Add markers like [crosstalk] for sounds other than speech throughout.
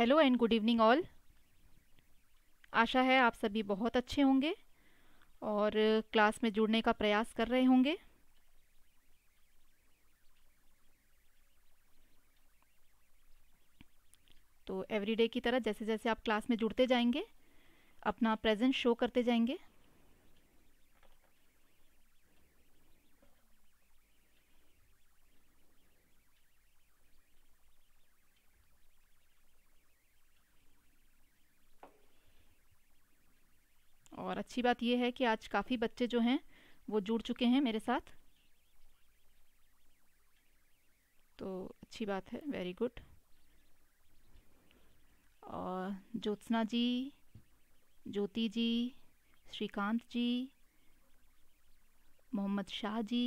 Hello and good evening all आशा है आप सभी बहुत अच्छे होंगे और क्लास में जुड़ने का प्रयास कर रहे होंगे तो एवरीडे की तरह जैसे जैसे आप क्लास में जुड़ते जाएंगे अपना प्रेजेंस शो करते जाएंगे अच्छी बात यह है कि आज काफ़ी बच्चे जो हैं वो जुड़ चुके हैं मेरे साथ तो अच्छी बात है वेरी गुड और Jyotsna ji Jyoti ji Shrikant ji Mohammad Shah ji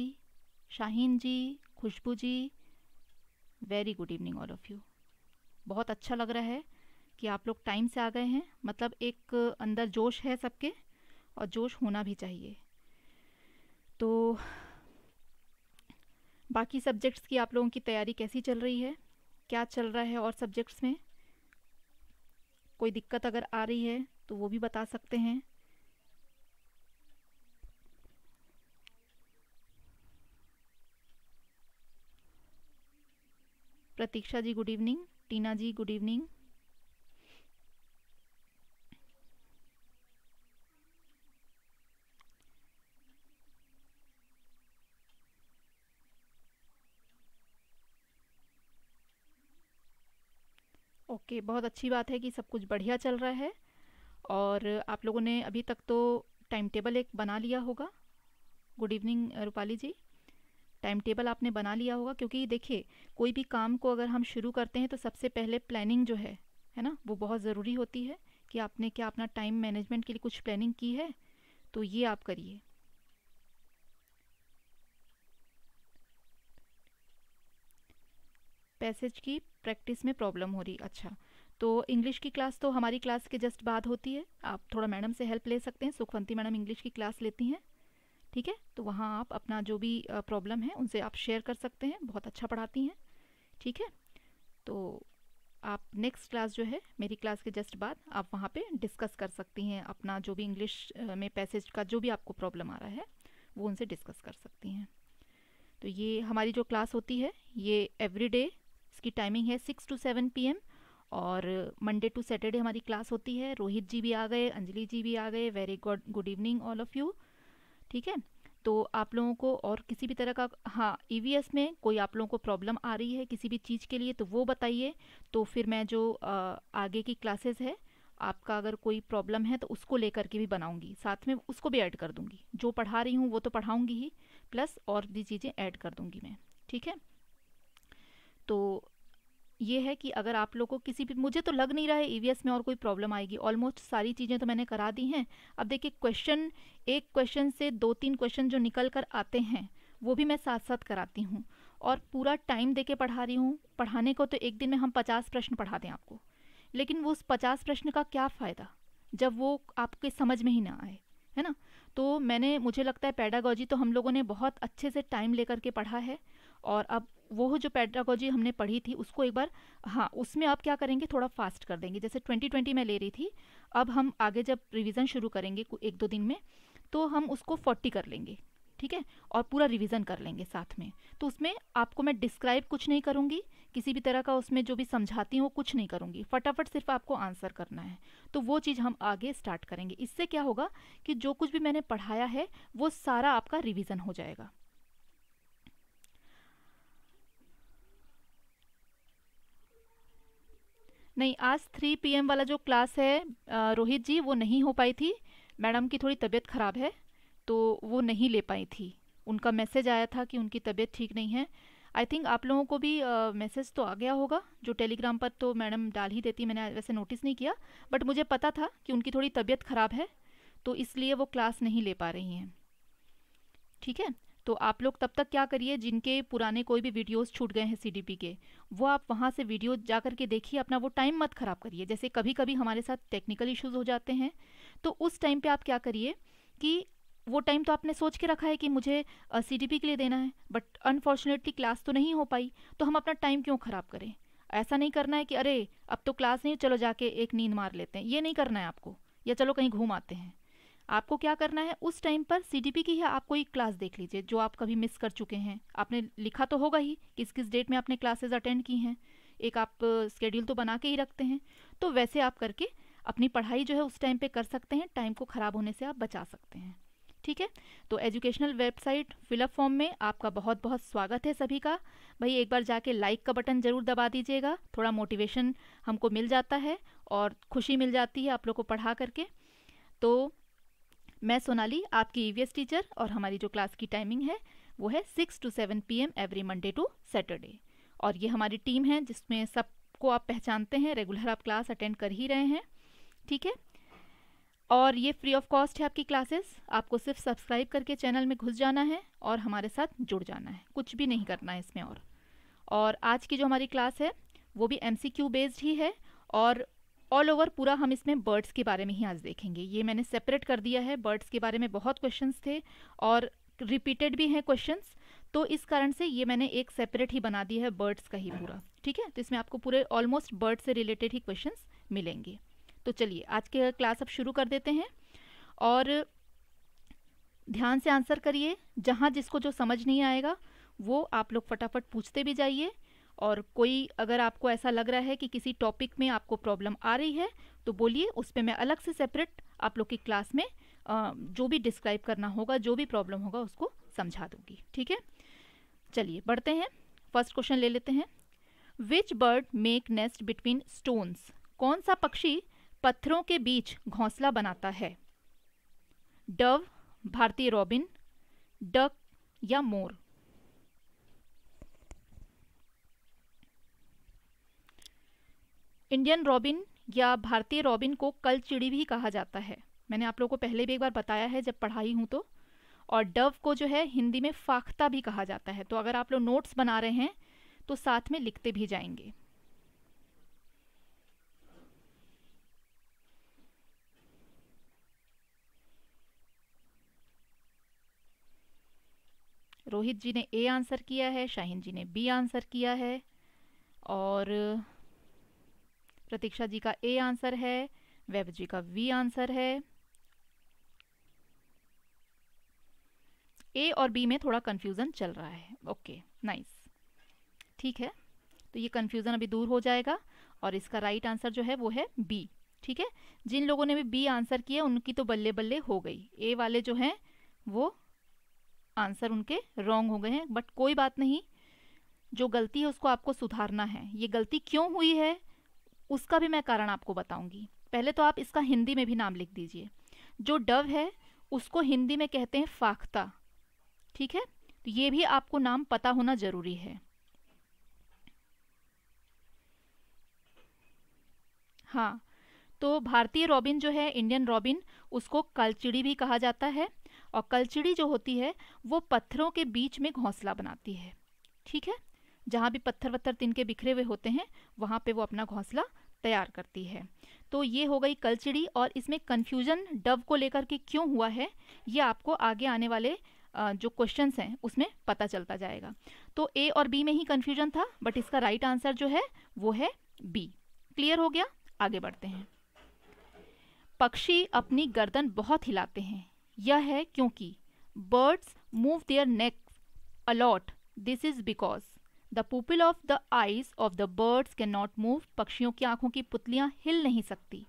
Shaheen ji Khushboo ji very good evening all of you बहुत अच्छा लग रहा है कि आप लोग टाइम से आ गए हैं मतलब एक अंदर जोश है सबके और जोश होना भी चाहिए तो बाकी सब्जेक्ट्स की आप लोगों की तैयारी कैसी चल रही है क्या चल रहा है और सब्जेक्ट्स में कोई दिक्कत अगर आ रही है तो वो भी बता सकते हैं Pratiksha ji good evening Tina ji good evening okay बहुत अच्छी बात है कि सब कुछ बढ़िया चल रहा है और आप लोगों ने अभी तक तो टाइम टेबल एक बना लिया होगा good evening Rupali ji time table आपने बना लिया होगा क्योंकि देखिए कोई भी काम को अगर हम शुरू करते हैं तो सबसे पहले प्लानिंग जो है है ना वो बहुत ज़रूरी होती है कि आपने क्या अपना टाइम मैनेजमेंट के लिए कुछ प्लानिंग की है तो ये आप करिए पैसेज की प्रैक्टिस में प्रॉब्लम हो रही अच्छा तो इंग्लिश की क्लास तो हमारी क्लास के जस्ट बाद होती है आप थोड़ा मैडम से हेल्प ले सकते हैं सुखवंती मैडम इंग्लिश की क्लास लेती हैं ठीक है तो वहाँ आप अपना जो भी प्रॉब्लम है उनसे आप शेयर कर सकते हैं बहुत अच्छा पढ़ाती हैं ठीक है तो आप नेक्स्ट क्लास जो है मेरी क्लास के जस्ट बाद आप वहाँ पे डिस्कस कर सकती हैं अपना जो भी इंग्लिश में पैसेज का जो भी आपको प्रॉब्लम आ रहा है वो उनसे डिस्कस कर सकती हैं तो ये हमारी जो क्लास होती है ये एवरीडे इसकी टाइमिंग है सिक्स टू सेवन पी और मंडे टू सैटरडे हमारी क्लास होती है रोहित जी भी आ गए अंजलि जी भी आ गए very good good evening all of you ठीक है तो आप लोगों को और किसी भी तरह का हाँ ई e में कोई आप लोगों को प्रॉब्लम आ रही है किसी भी चीज़ के लिए तो वो बताइए तो फिर मैं जो आ, आगे की क्लासेस है आपका अगर कोई प्रॉब्लम है तो उसको लेकर के भी बनाऊंगी साथ में उसको भी ऐड कर दूंगी जो पढ़ा रही हूँ वो तो पढ़ाऊंगी ही प्लस और भी चीज़ें ऐड कर दूंगी मैं ठीक है तो ये है कि अगर आप लोग को किसी भी मुझे तो लग नहीं रहा है ईवीएस e में और कोई प्रॉब्लम आएगी ऑलमोस्ट सारी चीज़ें तो मैंने करा दी हैं अब देखिए क्वेश्चन एक क्वेश्चन से दो तीन क्वेश्चन जो निकल कर आते हैं वो भी मैं साथ साथ कराती हूँ और पूरा टाइम दे के पढ़ा रही हूँ पढ़ाने को तो एक दिन में हम पचास प्रश्न पढ़ा दें आपको लेकिन वो उस पचास प्रश्न का क्या फ़ायदा जब वो आपके समझ में ही ना आए है ना तो मैंने मुझे लगता है पैडागॉजी तो हम लोगों ने बहुत अच्छे से टाइम लेकर के पढ़ा है और अब वो जो पेडागोजी हमने पढ़ी थी उसको एक बार हाँ उसमें आप क्या करेंगे थोड़ा फास्ट कर देंगे जैसे 2020 में ले रही थी अब हम आगे जब रिवीजन शुरू करेंगे एक दो दिन में तो हम उसको 40 कर लेंगे ठीक है और पूरा रिवीजन कर लेंगे साथ में तो उसमें आपको मैं डिस्क्राइब कुछ नहीं करूँगी किसी भी तरह का उसमें जो भी समझाती हूँ कुछ नहीं करूँगी फटाफट सिर्फ आपको आंसर करना है तो वो चीज़ हम आगे स्टार्ट करेंगे इससे क्या होगा कि जो कुछ भी मैंने पढ़ाया है वो सारा आपका रिविज़न हो जाएगा नहीं आज थ्री पी वाला जो क्लास है रोहित जी वो नहीं हो पाई थी मैडम की थोड़ी तबीयत ख़राब है तो वो नहीं ले पाई थी उनका मैसेज आया था कि उनकी तबीयत ठीक नहीं है आई थिंक आप लोगों को भी मैसेज uh, तो आ गया होगा जो टेलीग्राम पर तो मैडम डाल ही देती मैंने वैसे नोटिस नहीं किया बट मुझे पता था कि उनकी थोड़ी तबीयत ख़राब है तो इसलिए वो क्लास नहीं ले पा रही हैं ठीक है तो आप लोग तब तक क्या करिए जिनके पुराने कोई भी वीडियोस छूट गए हैं सीडीपी के वो आप वहाँ से वीडियो जा कर के देखिए अपना वो टाइम मत ख़राब करिए जैसे कभी कभी हमारे साथ टेक्निकल इश्यूज़ हो जाते हैं तो उस टाइम पर आप क्या करिए कि वो टाइम तो आपने सोच के रखा है कि मुझे सी के लिए देना है बट अनफॉर्चुनेटली क्लास तो नहीं हो पाई तो हम अपना टाइम क्यों ख़राब करें ऐसा नहीं करना है कि अरे अब तो क्लास नहीं चलो जाके एक नींद मार लेते हैं ये नहीं करना है आपको या चलो कहीं घूम आते हैं आपको क्या करना है उस टाइम पर पी की ही आप कोई क्लास देख लीजिए जो आप कभी मिस कर चुके हैं आपने लिखा तो होगा ही किस किस डेट में आपने क्लासेज अटेंड की हैं एक आप स्केड्यूल तो बना के ही रखते हैं तो वैसे आप करके अपनी पढ़ाई जो है उस टाइम पे कर सकते हैं टाइम को ख़राब होने से आप बचा सकते हैं ठीक है तो एजुकेशनल वेबसाइट फिलअप फॉर्म में आपका बहुत बहुत स्वागत है सभी का भाई एक बार जाके लाइक का बटन ज़रूर दबा दीजिएगा थोड़ा मोटिवेशन हमको मिल जाता है और खुशी मिल जाती है आप लोग को पढ़ा करके तो मैं सोनाली आपकी ईवीएस e टीचर और हमारी जो क्लास की टाइमिंग है वो है six to seven P M every Monday to Saturday और ये हमारी टीम है जिसमें सबको आप पहचानते हैं रेगुलर आप क्लास अटेंड कर ही रहे हैं ठीक है और ये फ्री ऑफ कॉस्ट है आपकी क्लासेस आपको सिर्फ सब्सक्राइब करके चैनल में घुस जाना है और हमारे साथ जुड़ जाना है कुछ भी नहीं करना है इसमें और और आज की जो हमारी क्लास है वो भी एम बेस्ड ही है और ऑल ओवर पूरा हम इसमें बर्ड्स के बारे में ही आज देखेंगे ये मैंने सेपरेट कर दिया है बर्ड्स के बारे में बहुत क्वेश्चंस थे और रिपीटेड भी हैं क्वेश्चंस तो इस कारण से ये मैंने एक सेपरेट ही बना दिया है बर्ड्स का ही पूरा ठीक है तो इसमें आपको पूरे ऑलमोस्ट बर्ड से रिलेटेड ही क्वेश्चन मिलेंगे तो चलिए आज के क्लास अब शुरू कर देते हैं और ध्यान से आंसर करिए जहाँ जिसको जो समझ नहीं आएगा वो आप लोग फटाफट पूछते भी जाइए और कोई अगर आपको ऐसा लग रहा है कि किसी टॉपिक में आपको प्रॉब्लम आ रही है तो बोलिए उस पर मैं अलग से सेपरेट आप लोग की क्लास में जो भी डिस्क्राइब करना होगा जो भी प्रॉब्लम होगा उसको समझा दूंगी ठीक है चलिए बढ़ते हैं फर्स्ट क्वेश्चन ले लेते हैं which bird make nest between stones कौन सा पक्षी पत्थरों के बीच घोंसला बनाता है डव भारतीय रॉबिन डक या मोर इंडियन रॉबिन या भारतीय रॉबिन को कल चिड़ी भी कहा जाता है मैंने आप लोगों को पहले भी एक बार बताया है जब पढ़ाई हूँ तो और डव को जो है हिंदी में फाख्ता भी कहा जाता है तो अगर आप लोग नोट्स बना रहे हैं तो साथ में लिखते भी जाएंगे रोहित जी ने ए आंसर किया है शाहिन जी ने बी आंसर किया है और प्रतीक्षा जी का ए आंसर है वैभ जी का वी आंसर है ए और बी में थोड़ा कंफ्यूजन चल रहा है ओके नाइस ठीक है तो ये कंफ्यूजन अभी दूर हो जाएगा और इसका राइट आंसर जो है वो है बी ठीक है जिन लोगों ने भी बी आंसर किया उनकी तो बल्ले बल्ले हो गई ए वाले जो हैं वो आंसर उनके रॉन्ग हो गए हैं बट कोई बात नहीं जो गलती है उसको आपको सुधारना है ये गलती क्यों हुई है उसका भी मैं कारण आपको बताऊंगी पहले तो आप इसका हिंदी में भी नाम लिख दीजिए जो डव है उसको हिंदी में कहते हैं फाख्ता ठीक है तो ये भी आपको नाम पता होना ज़रूरी है हाँ तो भारतीय रॉबिन जो है इंडियन रॉबिन उसको कलचिड़ी भी कहा जाता है और कलचिड़ी जो होती है वो पत्थरों के बीच में घोंसला बनाती है ठीक है जहाँ भी पत्थर वत्थर तिनके बिखरे हुए होते हैं वहाँ पे वो अपना घोंसला तैयार करती है तो ये हो गई कलचिड़ी और इसमें कन्फ्यूजन डव को लेकर के क्यों हुआ है ये आपको आगे आने वाले जो क्वेश्चन हैं उसमें पता चलता जाएगा तो ए और बी में ही कन्फ्यूजन था बट इसका राइट आंसर जो है वो है बी क्लियर हो गया आगे बढ़ते हैं पक्षी अपनी गर्दन बहुत हिलाते हैं यह है क्योंकि birds move their neck a lot this is because the pupil of the eyes of the birds can not move पक्षियों की आंखों की पुतलियां हिल नहीं सकती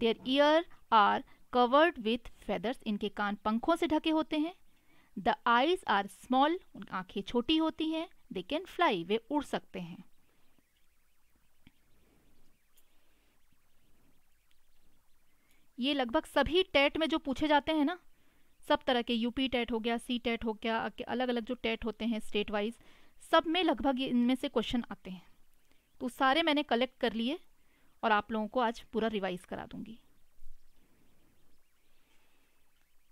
their ear are covered with feathers इनके कान पंखों से ढके होते हैं द आईज आर स्मॉल आंखें छोटी होती हैं दे कैन फ्लाई वे उड़ सकते हैं ये लगभग सभी टेट में जो पूछे जाते हैं ना सब तरह के यूपी टेट हो गया सी टेट हो गया अलग अलग जो टेट होते हैं स्टेट वाइज सब में लगभग इनमें से क्वेश्चन आते हैं तो सारे मैंने कलेक्ट कर लिए और आप लोगों को आज पूरा रिवाइज करा दूंगी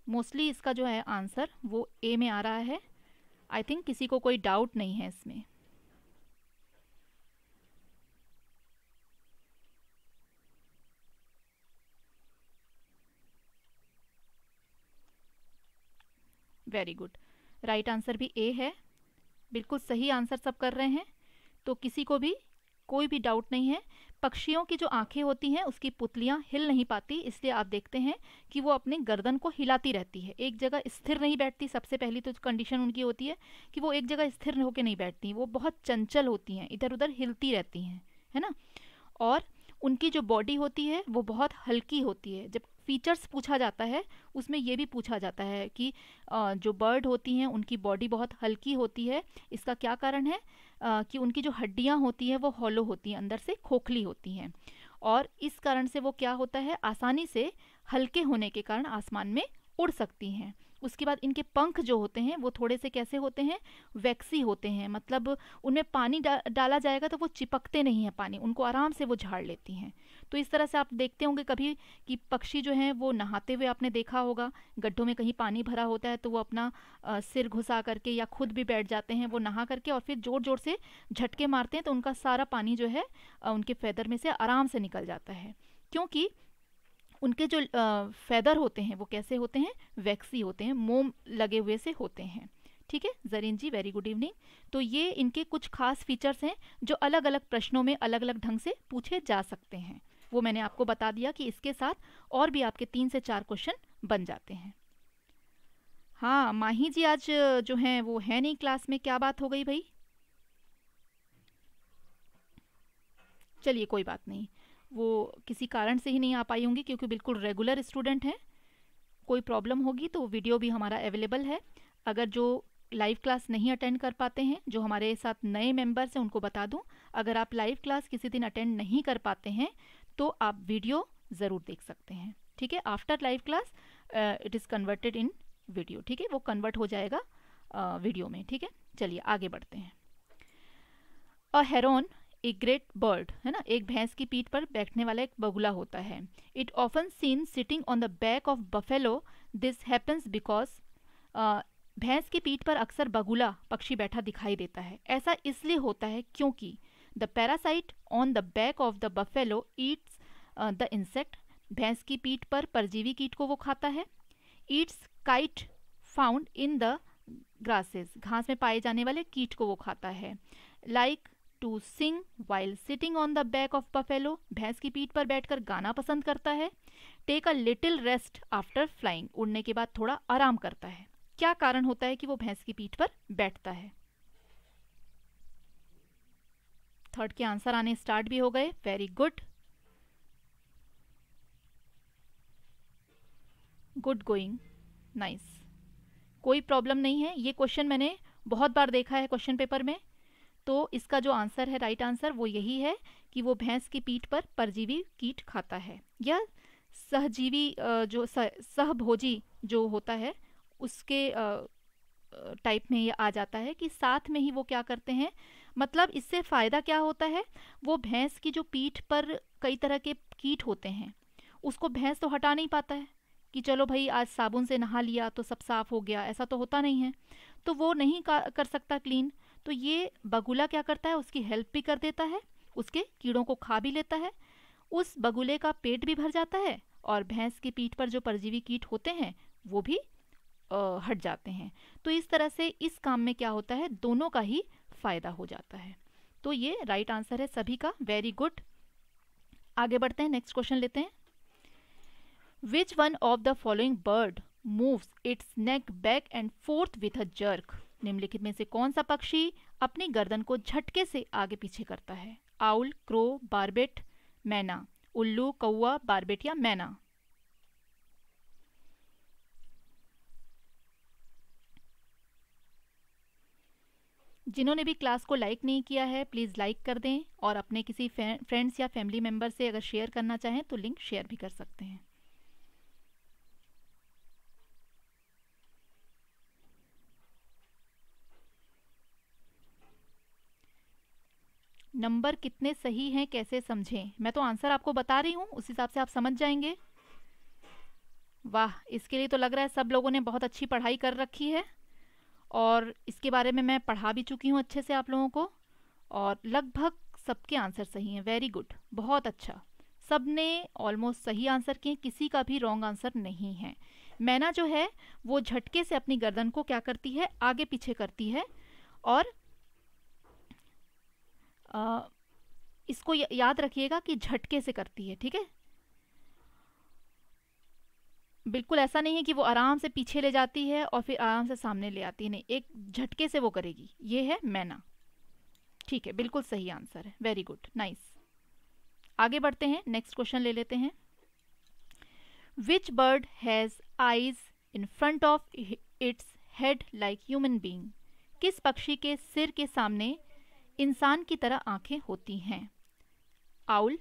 मोस्टली इसका जो है आंसर वो ए में आ रहा है आई थिंक किसी को कोई डाउट नहीं है इसमें वेरी गुड राइट आंसर भी ए है बिल्कुल सही आंसर सब कर रहे हैं तो किसी को भी कोई भी डाउट नहीं है पक्षियों की जो आंखें होती हैं उसकी पुतलियां हिल नहीं पाती इसलिए आप देखते हैं कि वो अपने गर्दन को हिलाती रहती है एक जगह स्थिर नहीं बैठती सबसे पहली तो कंडीशन उनकी होती है कि वो एक जगह स्थिर होकर नहीं बैठती वो बहुत चंचल होती हैं इधर उधर हिलती रहती हैं है ना और उनकी जो बॉडी होती है वो बहुत हल्की होती है जब फीचर्स पूछा जाता है उसमें ये भी पूछा जाता है कि जो बर्ड होती हैं उनकी बॉडी बहुत हल्की होती है इसका क्या कारण है कि उनकी जो हड्डियाँ होती हैं वो हॉलो होती हैं अंदर से खोखली होती हैं और इस कारण से वो क्या होता है आसानी से हल्के होने के कारण आसमान में उड़ सकती हैं उसके बाद इनके पंख जो होते हैं वो थोड़े से कैसे होते हैं वैक्सी होते हैं मतलब उनमें पानी डा, डाला जाएगा तो वो चिपकते नहीं हैं पानी उनको आराम से वो झाड़ लेती हैं तो इस तरह से आप देखते होंगे कभी कि पक्षी जो हैं वो नहाते हुए आपने देखा होगा गड्ढों में कहीं पानी भरा होता है तो वो अपना आ, सिर घुसा करके या खुद भी बैठ जाते हैं वो नहा करके और फिर ज़ोर ज़ोर से झटके मारते हैं तो उनका सारा पानी जो है आ, उनके फैदर में से आराम से निकल जाता है क्योंकि उनके जो फेदर होते हैं वो कैसे होते हैं वैक्सी होते हैं मोम लगे हुए से होते हैं ठीक है Zareen ji very good evening तो ये इनके कुछ खास फीचर्स हैं जो अलग अलग प्रश्नों में अलग अलग ढंग से पूछे जा सकते हैं वो मैंने आपको बता दिया कि इसके साथ और भी आपके तीन से चार क्वेश्चन बन जाते हैं हाँ माही जी आज जो हैं वो है नहीं क्लास में क्या बात हो गई भाई चलिए कोई बात नहीं वो किसी कारण से ही नहीं आ पाई होंगी क्योंकि बिल्कुल रेगुलर स्टूडेंट हैं कोई प्रॉब्लम होगी तो वीडियो भी हमारा अवेलेबल है अगर जो लाइव क्लास नहीं अटेंड कर पाते हैं जो हमारे साथ नए मेंबर्स हैं उनको बता दूं अगर आप लाइव क्लास किसी दिन अटेंड नहीं कर पाते हैं तो आप वीडियो ज़रूर देख सकते हैं ठीक है after live class it is converted in video ठीक है वो कन्वर्ट हो जाएगा वीडियो में ठीक है चलिए आगे बढ़ते हैं a heron a great bird है ना एक भैंस की पीठ पर बैठने वाला एक बगुला होता है it often seen sitting on the back of buffalo this happens because भैंस की पीठ पर अक्सर बगुला पक्षी बैठा दिखाई देता है ऐसा इसलिए होता है क्योंकि the parasite on the back of the buffalo eats the insect भैंस की पीठ पर परजीवी कीट को वो खाता है eats kite found in the grasses घास में पाए जाने वाले कीट को वो खाता है like like to sing while sitting on the back of buffalo भैंस की पीठ पर बैठकर गाना पसंद करता है take a little rest after flying उड़ने के बाद थोड़ा आराम करता है क्या कारण होता है कि वो भैंस की पीठ पर बैठता है थर्ड के आंसर आने स्टार्ट भी हो गए very good good going nice कोई प्रॉब्लम नहीं है ये क्वेश्चन मैंने बहुत बार देखा है क्वेश्चन पेपर में तो इसका जो आंसर है राइट आंसर वो यही है कि वो भैंस की पीठ पर परजीवी कीट खाता है या सहजीवी जो सहभोजी जो होता है उसके टाइप में ये आ जाता है कि साथ में ही वो क्या करते हैं मतलब इससे फ़ायदा क्या होता है वो भैंस की जो पीठ पर कई तरह के कीट होते हैं उसको भैंस तो हटा नहीं पाता है कि चलो भाई आज साबुन से नहा लिया तो सब साफ़ हो गया ऐसा तो होता नहीं है तो वो नहीं कर सकता क्लीन तो ये बगुला क्या करता है उसकी हेल्प भी कर देता है उसके कीड़ों को खा भी लेता है उस बगुले का पेट भी भर जाता है और भैंस की पीठ पर जो परजीवी कीट होते हैं वो भी आ, हट जाते हैं तो इस तरह से इस काम में क्या होता है दोनों का ही फायदा हो जाता है तो ये राइट आंसर है सभी का वेरी गुड आगे बढ़ते हैं नेक्स्ट क्वेश्चन लेते हैं which one of the following bird moves its neck back and forth with a jerk निम्नलिखित में से कौन सा पक्षी अपनी गर्दन को झटके से आगे पीछे करता है आउल क्रो बारबेट मैना उल्लू कौआ बारबेट या मैना जिन्होंने भी क्लास को लाइक नहीं किया है प्लीज़ लाइक कर दें और अपने किसी फ्रेंड्स या फैमिली मेम्बर से अगर शेयर करना चाहें तो लिंक शेयर भी कर सकते हैं नंबर कितने सही हैं कैसे समझें मैं तो आंसर आपको बता रही हूँ उस हिसाब से आप समझ जाएंगे वाह इसके लिए तो लग रहा है सब लोगों ने बहुत अच्छी पढ़ाई कर रखी है और इसके बारे में मैं पढ़ा भी चुकी हूँ अच्छे से आप लोगों को और लगभग सबके आंसर सही हैं वेरी गुड बहुत अच्छा सब ने ऑलमोस्ट सही आंसर किए किसी का भी रॉन्ग आंसर नहीं है मैना जो है वो झटके से अपनी गर्दन को क्या करती है आगे पीछे करती है और इसको याद रखिएगा कि झटके से करती है ठीक है बिल्कुल ऐसा नहीं है कि वो आराम से पीछे ले जाती है और फिर आराम से सामने ले आती है नहीं एक झटके से वो करेगी ये है मैना ठीक है बिल्कुल सही आंसर है वेरी गुड नाइस आगे बढ़ते हैं नेक्स्ट क्वेश्चन ले लेते हैं which bird has eyes in front of its head like human being किस पक्षी के सिर के सामने इंसान की तरह आंखें होती हैं आउल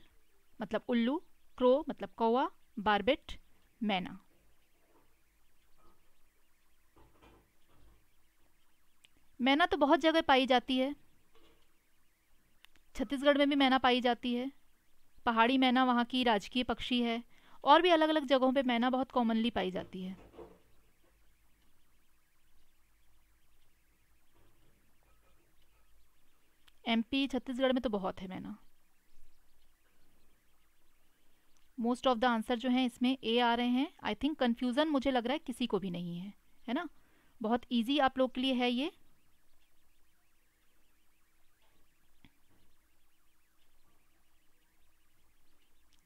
मतलब उल्लू क्रो मतलब कौवा बारबेट मैना मैना तो बहुत जगह पाई जाती है छत्तीसगढ़ में भी मैना पाई जाती है पहाड़ी मैना वहाँ की राजकीय पक्षी है और भी अलग अलग जगहों पे मैना बहुत कॉमनली पाई जाती है एमपी छत्तीसगढ़ में तो बहुत है मैना मोस्ट ऑफ द आंसर जो है इसमें ए आ रहे हैं आई थिंक कन्फ्यूज़न मुझे लग रहा है किसी को भी नहीं है है ना बहुत ईजी आप लोग के लिए है ये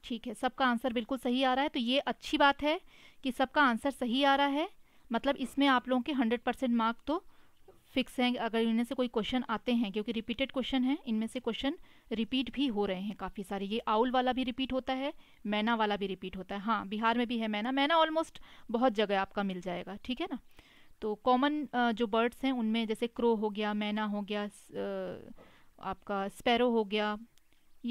ठीक है सबका आंसर बिल्कुल सही आ रहा है तो ये अच्छी बात है कि सबका आंसर सही आ रहा है मतलब इसमें आप लोगों के हंड्रेड परसेंट मार्क तो फिक्स हैं अगर इनमें से कोई क्वेश्चन आते हैं क्योंकि रिपीटेड क्वेश्चन हैं इनमें से क्वेश्चन रिपीट भी हो रहे हैं काफ़ी सारे ये आउल वाला भी रिपीट होता है मैना वाला भी रिपीट होता है हाँ बिहार में भी है मैना मैना ऑलमोस्ट बहुत जगह आपका मिल जाएगा ठीक है ना तो कॉमन जो बर्ड्स हैं उनमें जैसे क्रो हो गया मैना हो गया आपका स्पैरो हो गया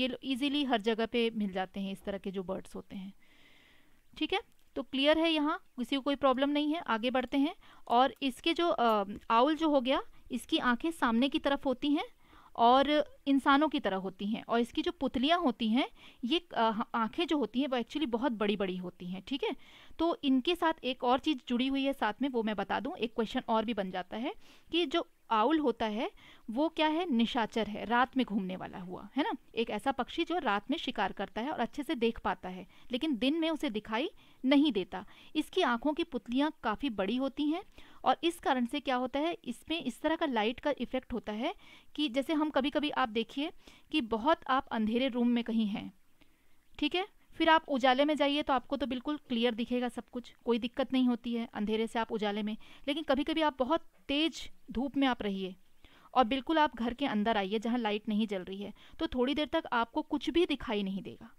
ये इजीली हर जगह पे मिल जाते हैं इस तरह के जो बर्ड्स होते हैं ठीक है तो क्लियर है यहाँ किसी को कोई प्रॉब्लम नहीं है आगे बढ़ते हैं और इसके जो आउल जो हो गया इसकी आंखें सामने की तरफ होती हैं और इंसानों की तरह होती हैं और इसकी जो पुतलियाँ होती हैं ये आँखें जो होती हैं वो एक्चुअली बहुत बड़ी बड़ी होती हैं ठीक है तो इनके साथ एक और चीज़ जुड़ी हुई है साथ में वो मैं बता दूँ एक क्वेश्चन और भी बन जाता है कि जो आउल होता है वो क्या है निशाचर है रात में घूमने वाला हुआ है ना एक ऐसा पक्षी जो रात में शिकार करता है और अच्छे से देख पाता है लेकिन दिन में उसे दिखाई नहीं देता इसकी आँखों की पुतलियाँ काफ़ी बड़ी होती हैं और इस कारण से क्या होता है इसमें इस तरह का लाइट का इफेक्ट होता है कि जैसे हम कभी कभी आप देखिए कि बहुत आप अंधेरे रूम में कहीं हैं ठीक है फिर आप उजाले में जाइए तो आपको तो बिल्कुल क्लियर दिखेगा सब कुछ कोई दिक्कत नहीं होती है अंधेरे से आप उजाले में लेकिन कभी कभी आप बहुत तेज धूप में आप रहिए और बिल्कुल आप घर के अंदर आइए जहाँ लाइट नहीं जल रही है तो थोड़ी देर तक आपको कुछ भी दिखाई नहीं देगा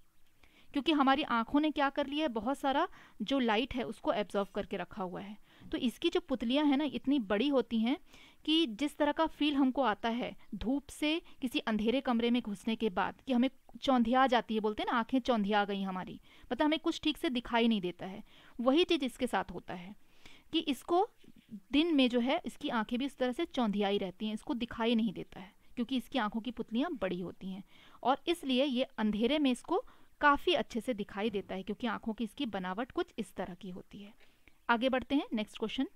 क्योंकि हमारी आंखों ने क्या कर लिया है बहुत सारा जो लाइट है उसको एब्जॉर्व करके रखा हुआ है तो इसकी जो पुतलियाँ हैं ना इतनी बड़ी होती हैं कि जिस तरह का फील हमको आता है धूप से किसी अंधेरे कमरे में घुसने के बाद कि हमें चौंधिया जाती है बोलते हैं ना आंखें चौंधिया गई हमारी मतलब हमें कुछ ठीक से दिखाई नहीं देता है वही चीज़ इसके साथ होता है कि इसको दिन में जो है इसकी आंखें भी उस तरह से चौंधियाई रहती हैं इसको दिखाई नहीं देता है क्योंकि इसकी आंखों की पुतलियाँ बड़ी होती हैं और इसलिए ये अंधेरे में इसको काफ़ी अच्छे से दिखाई देता है क्योंकि आंखों की इसकी बनावट कुछ इस तरह की होती है आगे बढ़ते हैं next question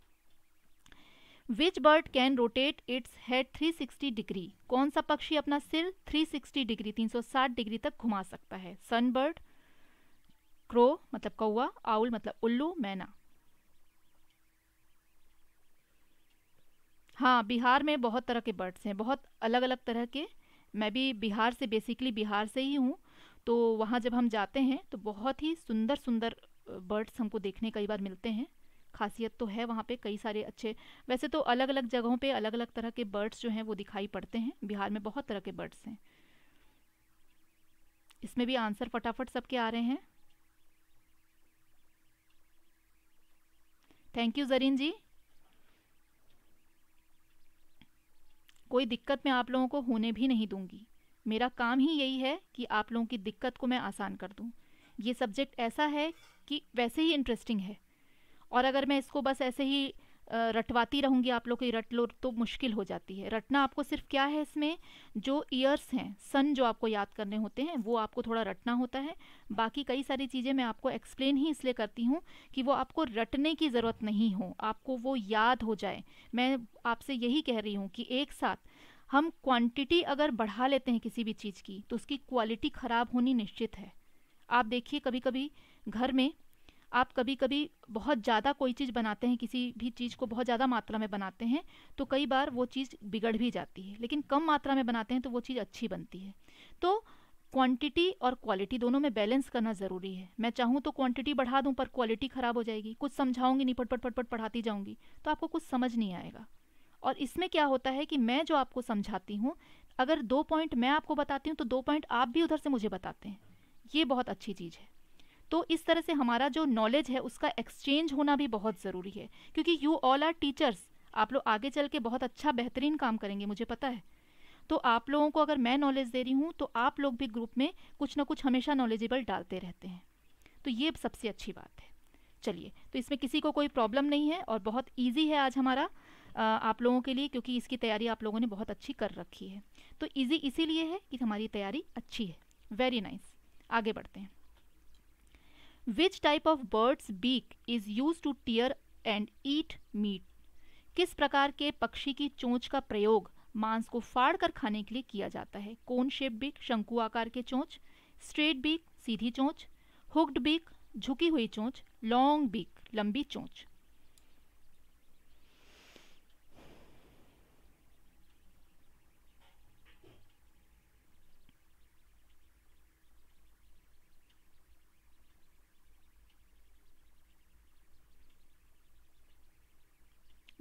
which bird can rotate its head 360 degree कौन सा पक्षी अपना सिर 360 डिग्री 360 डिग्री तक घुमा सकता है सन बर्ड क्रो मतलब कौआ आउल मतलब उल्लू मैना हाँ बिहार में बहुत तरह के बर्ड्स हैं बहुत अलग अलग तरह के मैं भी बिहार से बेसिकली बिहार से ही हूँ तो वहाँ जब हम जाते हैं तो बहुत ही सुंदर सुंदर बर्ड्स हमको देखने कई बार मिलते हैं खासियत तो है वहाँ पे कई सारे अच्छे वैसे तो अलग अलग जगहों पे अलग अलग तरह के बर्ड्स जो हैं वो दिखाई पड़ते हैं बिहार में बहुत तरह के बर्ड्स हैं इसमें भी आंसर फटाफट सबके आ रहे हैं थैंक यू जरीन जी कोई दिक्कत मैं आप लोगों को होने भी नहीं दूंगी मेरा काम ही यही है कि आप लोगों की दिक्कत को मैं आसान कर दूं ये सब्जेक्ट ऐसा है कि वैसे ही इंटरेस्टिंग है और अगर मैं इसको बस ऐसे ही रटवाती रहूँगी आप लोग की रट लो तो मुश्किल हो जाती है रटना आपको सिर्फ क्या है इसमें जो ईयर्स हैं सन जो आपको याद करने होते हैं वो आपको थोड़ा रटना होता है बाकी कई सारी चीज़ें मैं आपको एक्सप्लेन ही इसलिए करती हूँ कि वो आपको रटने की ज़रूरत नहीं हो आपको वो याद हो जाए मैं आपसे यही कह रही हूँ कि एक साथ हम क्वान्टिटी अगर बढ़ा लेते हैं किसी भी चीज़ की तो उसकी क्वालिटी ख़राब होनी निश्चित है आप देखिए कभी कभी घर में आप कभी कभी बहुत ज़्यादा कोई चीज़ बनाते हैं किसी भी चीज़ को बहुत ज़्यादा मात्रा में बनाते हैं तो कई बार वो चीज़ बिगड़ भी जाती है लेकिन कम मात्रा में बनाते हैं तो वो चीज़ अच्छी बनती है तो क्वांटिटी और क्वालिटी दोनों में बैलेंस करना ज़रूरी है मैं चाहूँ तो क्वांटिटी बढ़ा दूँ पर क्वालिटी ख़राब हो जाएगी कुछ समझाऊंगी नहीं पटपट पटपट पढ़ाती जाऊँगी तो आपको कुछ समझ नहीं आएगा और इसमें क्या होता है कि मैं जो आपको समझाती हूँ अगर दो पॉइंट मैं आपको बताती हूँ तो दो पॉइंट आप भी उधर से मुझे बताते हैं ये बहुत अच्छी चीज़ है तो इस तरह से हमारा जो नॉलेज है उसका एक्सचेंज होना भी बहुत ज़रूरी है क्योंकि यू ऑल आर टीचर्स आप लोग आगे चल के बहुत अच्छा बेहतरीन काम करेंगे मुझे पता है तो आप लोगों को अगर मैं नॉलेज दे रही हूँ तो आप लोग भी ग्रुप में कुछ ना कुछ हमेशा नॉलेजेबल डालते रहते हैं तो ये सबसे अच्छी बात है चलिए तो इसमें किसी को कोई प्रॉब्लम नहीं है और बहुत ईजी है आज हमारा आ, आप लोगों के लिए क्योंकि इसकी तैयारी आप लोगों ने बहुत अच्छी कर रखी है तो ईजी इसीलिए है कि हमारी तैयारी अच्छी है वेरी नाइस nice. आगे बढ़ते हैं which type of birds beak is use to tear and eat meat किस प्रकार के पक्षी की चोंच का प्रयोग मांस को फाड़ कर खाने के लिए किया जाता है कौन शेप बीक शंकु आकार के चोंच स्ट्रेट बीक सीधी चोंच हुक्ड बीक झुकी हुई चोंच लॉन्ग बीक लंबी चोंच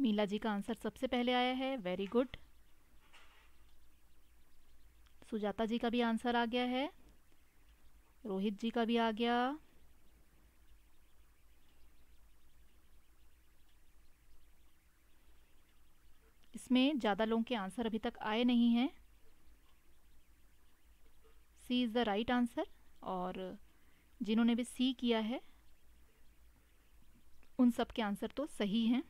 नीला जी का आंसर सबसे पहले आया है वेरी गुड सुजाता जी का भी आंसर आ गया है रोहित जी का भी आ गया इसमें ज़्यादा लोगों के आंसर अभी तक आए नहीं हैं C is the right answer और जिन्होंने भी सी किया है उन सब के आंसर तो सही हैं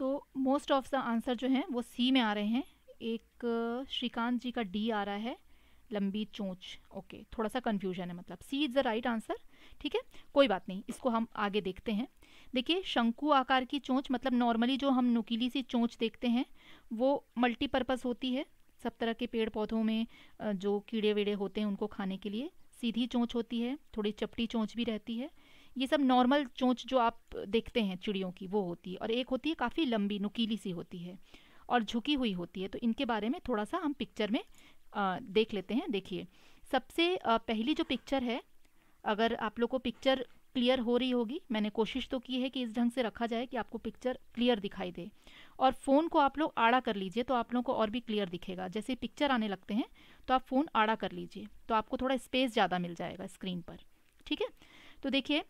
तो मोस्ट ऑफ द आंसर जो हैं वो सी में आ रहे हैं एक uh, श्रीकांत जी का डी आ रहा है लंबी चोंच ओके थोड़ा सा कन्फ्यूजन है मतलब C is the right answer ठीक है कोई बात नहीं इसको हम आगे देखते हैं देखिए शंकु आकार की चोंच मतलब नॉर्मली जो हम नुकीली सी चोंच देखते हैं वो मल्टीपर्पज़ होती है सब तरह के पेड़ पौधों में uh, जो कीड़े वीड़े होते हैं उनको खाने के लिए सीधी चोंच होती है थोड़ी चपटी चोंच भी रहती है ये सब नॉर्मल चोंच जो आप देखते हैं चिड़ियों की वो होती है और एक होती है काफ़ी लंबी नुकीली सी होती है और झुकी हुई होती है तो इनके बारे में थोड़ा सा हम पिक्चर में आ, देख लेते हैं देखिए सबसे आ, पहली जो पिक्चर है अगर आप लोग को पिक्चर क्लियर हो रही होगी मैंने कोशिश तो की है कि इस ढंग से रखा जाए कि आपको पिक्चर क्लियर दिखाई दे और फ़ोन को आप लोग आड़ा कर लीजिए तो आप लोगों को और भी क्लियर दिखेगा जैसे पिक्चर आने लगते हैं तो आप फ़ोन आड़ा कर लीजिए तो आपको थोड़ा स्पेस ज़्यादा मिल जाएगा स्क्रीन पर ठीक है तो देखिए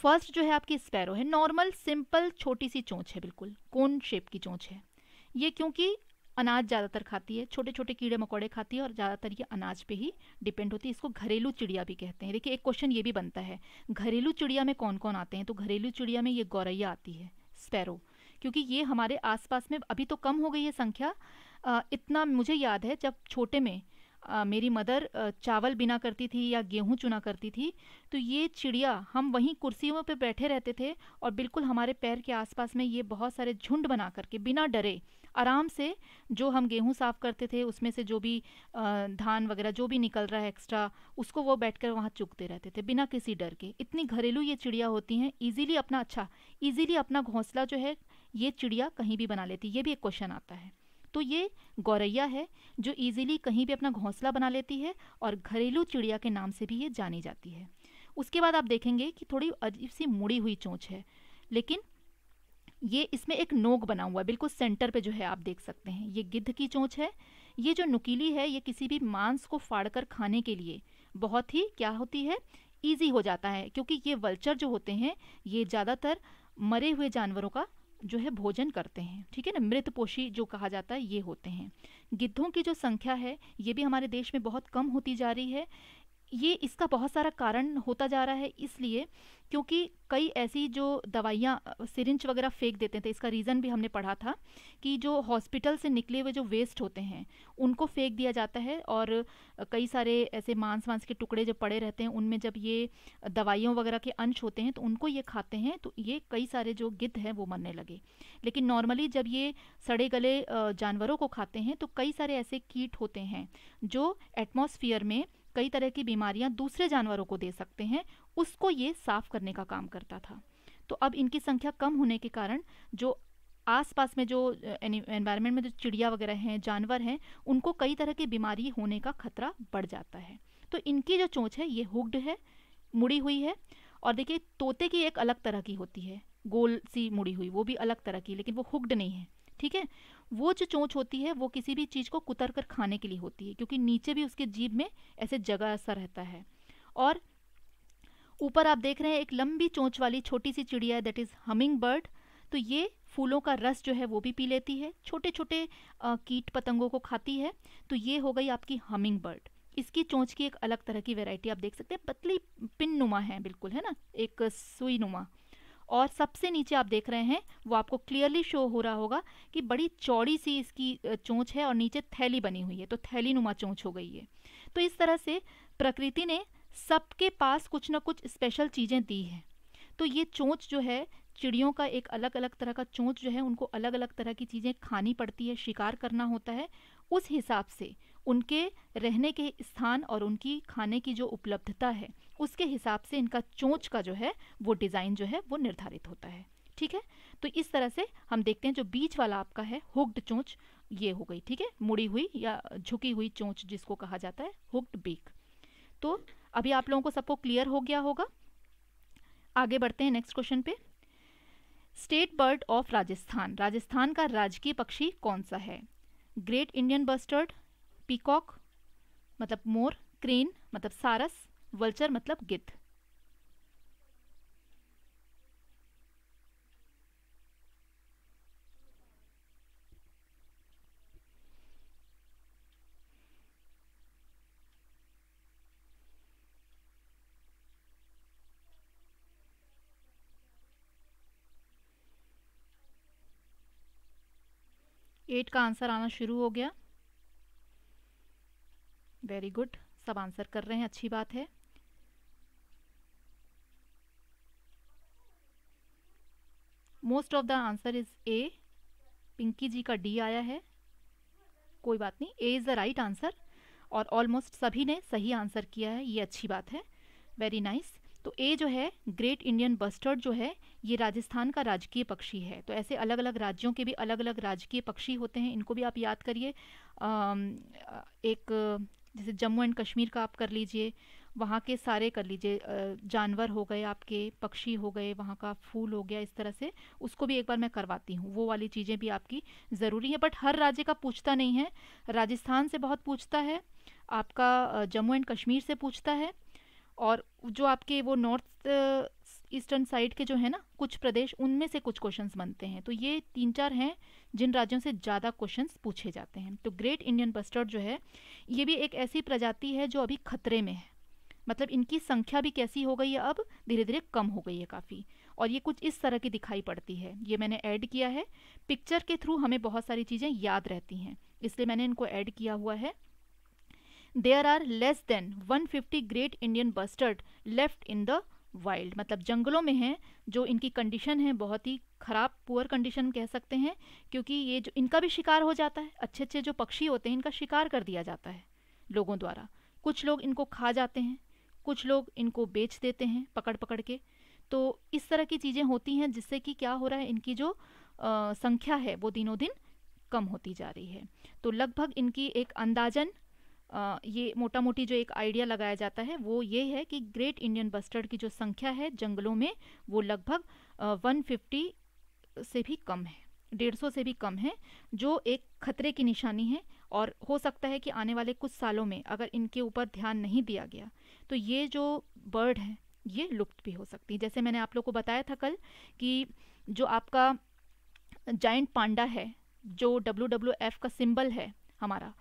फर्स्ट जो है आपकी स्पैरो है नॉर्मल सिंपल छोटी सी चोंच है बिल्कुल कोन शेप की चोंच है ये क्योंकि अनाज ज़्यादातर खाती है छोटे छोटे कीड़े मकोड़े खाती है और ज़्यादातर ये अनाज पे ही डिपेंड होती है इसको घरेलू चिड़िया भी कहते हैं देखिए एक क्वेश्चन ये भी बनता है घरेलू चिड़िया में कौन कौन आते हैं तो घरेलू चिड़िया में ये गौरैया आती है स्पैरो क्योंकि ये हमारे आसपास में अभी तो कम हो गई है संख्या इतना मुझे याद है जब छोटे में आ, मेरी मदर चावल बिना करती थी या गेहूं चुना करती थी तो ये चिड़िया हम वहीं कुर्सियों पे बैठे रहते थे और बिल्कुल हमारे पैर के आसपास में ये बहुत सारे झुंड बना करके बिना डरे आराम से जो हम गेहूं साफ करते थे उसमें से जो भी धान वगैरह जो भी निकल रहा है एक्स्ट्रा उसको वो बैठ कर वहाँ चुगते रहते थे बिना किसी डर के इतनी घरेलू ये चिड़िया होती हैं ईजिली अपना अच्छा ईजिली अपना घोंसला जो है ये चिड़िया कहीं भी बना लेती ये भी एक क्वेश्चन आता है तो ये गौरैया है जो इजीली कहीं भी अपना घोंसला बना लेती है और घरेलू चिड़िया के नाम से भी ये जानी जाती है उसके बाद आप देखेंगे कि थोड़ी अजीब सी मुड़ी हुई चोंच है लेकिन ये इसमें एक नोक बना हुआ है बिल्कुल सेंटर पे जो है आप देख सकते हैं ये गिद्ध की चोंच है ये जो नुकीली है ये किसी भी मांस को फाड़कर खाने के लिए बहुत ही क्या होती है ईजी हो जाता है क्योंकि ये वल्चर जो होते हैं ये ज़्यादातर मरे हुए जानवरों का जो है भोजन करते हैं ठीक है ना मृतपोषी जो कहा जाता है ये होते हैं गिद्धों की जो संख्या है ये भी हमारे देश में बहुत कम होती जा रही है ये इसका बहुत सारा कारण होता जा रहा है इसलिए क्योंकि कई ऐसी जो दवाइयाँ सिरिंज वगैरह फेंक देते थे इसका रीज़न भी हमने पढ़ा था कि जो हॉस्पिटल से निकले हुए जो वेस्ट होते हैं उनको फेंक दिया जाता है और कई सारे ऐसे मांस वांस के टुकड़े जो पड़े रहते हैं उनमें जब ये दवाइयों वगैरह के अंश होते हैं तो उनको ये खाते हैं तो ये कई सारे जो गिद्ध हैं वो मरने लगे लेकिन नॉर्मली जब ये सड़े गले जानवरों को खाते हैं तो कई सारे ऐसे कीट होते हैं जो एटमोसफियर में कई तरह की बीमारियां दूसरे जानवरों को दे सकते हैं उसको ये साफ करने का काम करता था तो अब इनकी संख्या कम होने के कारण जो आसपास में जो एनवायरनमेंट में जो चिड़िया वगैरह हैं जानवर हैं उनको कई तरह की बीमारी होने का खतरा बढ़ जाता है तो इनकी जो चोंच है ये हुक्ड है मुड़ी हुई है और देखिए तोते की एक अलग तरह की होती है गोल सी मुड़ी हुई वो भी अलग तरह की लेकिन वो हुक्ड नहीं है ठीक है वो जो चोंच होती है वो किसी भी चीज़ को कुतर कर खाने के लिए होती है क्योंकि नीचे भी उसके जीभ में ऐसे जगह ऐसा रहता है और ऊपर आप देख रहे हैं एक लंबी चोंच वाली छोटी सी चिड़िया दैट इज़ हमिंग बर्ड तो ये फूलों का रस जो है वो भी पी लेती है छोटे छोटे कीट पतंगों को खाती है तो ये हो गई आपकी हमिंग बर्ड इसकी चोंच की एक अलग तरह की वैरायटी आप देख सकते हैं पतली पिन नुमा है बिल्कुल है ना एक सुई नुमा और सबसे नीचे आप देख रहे हैं वो आपको क्लियरली शो हो रहा होगा कि बड़ी चौड़ी सी इसकी चोंच है और नीचे थैली बनी हुई है तो थैली नुमा चोंच हो गई है तो इस तरह से प्रकृति ने सबके पास कुछ ना कुछ स्पेशल चीज़ें दी हैं तो ये चोंच जो है चिड़ियों का एक अलग अलग तरह का चोंच जो है उनको अलग अलग तरह की चीज़ें खानी पड़ती है शिकार करना होता है उस हिसाब से उनके रहने के स्थान और उनकी खाने की जो उपलब्धता है उसके हिसाब से इनका चोंच का जो है वो डिज़ाइन जो है वो निर्धारित होता है ठीक है तो इस तरह से हम देखते हैं जो बीच वाला आपका है हुक्ड चोंच ये हो गई ठीक है मुड़ी हुई या झुकी हुई चोंच जिसको कहा जाता है हुक्ड बीक तो अभी आप लोगों को सबको क्लियर हो गया होगा आगे बढ़ते हैं नेक्स्ट क्वेश्चन पे state bird of Rajasthan Rajasthan का राजकीय पक्षी कौन सा है ग्रेट इंडियन बस्टर्ड पीकॉक मतलब मोर क्रेन मतलब सारस वल्चर मतलब गिद्ध एट का आंसर आना शुरू हो गया वेरी गुड सब आंसर कर रहे हैं अच्छी बात है most of the answer is A Pinky ji का डी आया है कोई बात नहीं A is the right answer और ऑलमोस्ट सभी ने सही आंसर किया है ये अच्छी बात है वेरी नाइस nice. तो ए जो है ग्रेट इंडियन बस्टर्ड जो है ये राजस्थान का राजकीय पक्षी है तो ऐसे अलग अलग राज्यों के भी अलग अलग राजकीय पक्षी होते हैं इनको भी आप याद करिए एक जैसे जम्मू एंड कश्मीर का आप कर लीजिए वहाँ के सारे कर लीजिए जानवर हो गए आपके पक्षी हो गए वहाँ का फूल हो गया इस तरह से उसको भी एक बार मैं करवाती हूँ वो वाली चीज़ें भी आपकी ज़रूरी है बट हर राज्य का पूछता नहीं है राजस्थान से बहुत पूछता है आपका जम्मू एंड कश्मीर से पूछता है और जो आपके वो नॉर्थ ईस्टर्न साइड के जो है ना कुछ प्रदेश उनमें से कुछ क्वेश्चंस बनते हैं तो ये तीन चार हैं जिन राज्यों से ज़्यादा क्वेश्चंस पूछे जाते हैं तो ग्रेट इंडियन बस्टर्ड जो है ये भी एक ऐसी प्रजाति है जो अभी खतरे में है मतलब इनकी संख्या भी कैसी हो गई है अब धीरे धीरे कम हो गई है काफ़ी और ये कुछ इस तरह की दिखाई पड़ती है ये मैंने ऐड किया है पिक्चर के थ्रू हमें बहुत सारी चीज़ें याद रहती हैं इसलिए मैंने इनको ऐड किया हुआ है there are less than 150 great Indian bustard left in the wild मतलब जंगलों में हैं जो इनकी कंडीशन है बहुत ही ख़राब पुअर कंडीशन कह सकते हैं क्योंकि ये जो इनका भी शिकार हो जाता है अच्छे अच्छे जो पक्षी होते हैं इनका शिकार कर दिया जाता है लोगों द्वारा कुछ लोग इनको खा जाते हैं कुछ लोग इनको बेच देते हैं पकड़ पकड़ के तो इस तरह की चीज़ें होती हैं जिससे कि क्या हो रहा है इनकी जो आ, संख्या है वो दिनों दिन कम होती जा रही है तो लगभग इनकी एक अंदाजन आ, ये मोटा मोटी जो एक आइडिया लगाया जाता है वो ये है कि ग्रेट इंडियन बस्टर्ड की जो संख्या है जंगलों में वो लगभग वन फिफ्टी से भी कम है डेढ़ सौ से भी कम है जो एक खतरे की निशानी है और हो सकता है कि आने वाले कुछ सालों में अगर इनके ऊपर ध्यान नहीं दिया गया तो ये जो बर्ड हैं ये लुप्त भी हो सकती है जैसे मैंने आप लोग को बताया था कल कि जो आपका जाइंट पांडा है जो डब्ल्यू डब्ल्यू एफ का सिंबल है हमारा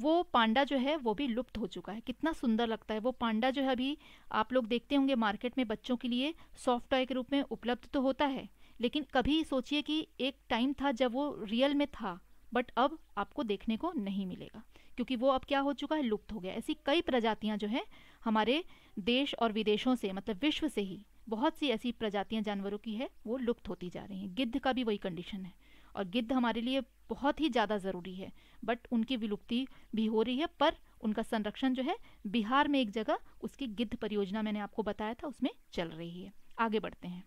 वो पांडा जो है वो भी लुप्त हो चुका है कितना सुंदर लगता है वो पांडा जो है अभी आप लोग देखते होंगे मार्केट में बच्चों के लिए सॉफ्ट टॉय के रूप में उपलब्ध तो होता है लेकिन कभी सोचिए कि एक टाइम था जब वो रियल में था बट अब आपको देखने को नहीं मिलेगा क्योंकि वो अब क्या हो चुका है लुप्त हो गया ऐसी कई प्रजातियां जो है हमारे देश और विदेशों से मतलब विश्व से ही बहुत सी ऐसी प्रजातियां जानवरों की है वो लुप्त होती जा रही हैं गिद्ध का भी वही कंडीशन है और गिद्ध हमारे लिए बहुत ही ज़्यादा ज़रूरी है बट उनकी विलुप्ति भी हो रही है पर उनका संरक्षण जो है बिहार में एक जगह उसकी गिद्ध परियोजना मैंने आपको बताया था उसमें चल रही है आगे बढ़ते हैं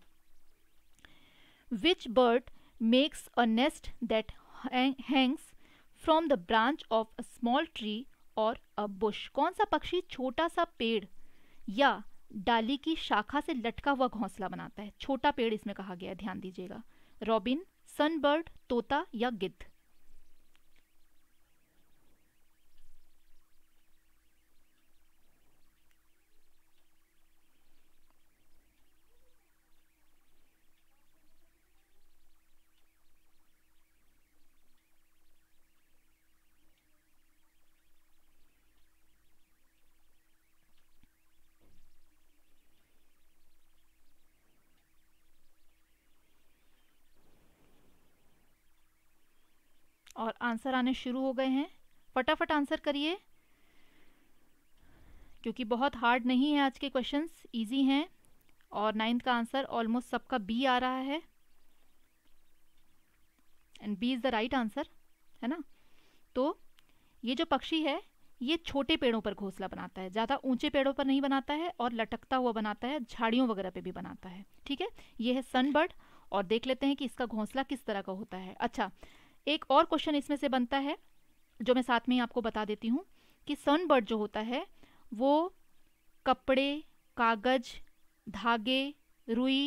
which bird makes a nest that hangs from the branch of a small tree और अ बुश कौन सा पक्षी छोटा सा पेड़ या डाली की शाखा से लटका हुआ घोंसला बनाता है छोटा पेड़ इसमें कहा गया है ध्यान दीजिएगा रॉबिन सनबर्ड तोता या गिद्ध आंसर आने शुरू हो गए हैं फटाफट आंसर करिए क्योंकि बहुत हार्ड नहीं है आज के क्वेश्चंस इजी हैं और नाइन्थ का आंसर ऑलमोस्ट सबका बी आ रहा है and B is the right answer है ना तो ये जो पक्षी है ये छोटे पेड़ों पर घोंसला बनाता है ज़्यादा ऊंचे पेड़ों पर नहीं बनाता है और लटकता हुआ बनाता है झाड़ियों वगैरह पे भी बनाता है ठीक है ये है सनबर्ड और देख लेते हैं कि इसका घोंसला किस तरह का होता है अच्छा एक और क्वेश्चन इसमें से बनता है जो मैं साथ में ही आपको बता देती हूँ कि सनबर्ड जो होता है वो कपड़े कागज धागे रुई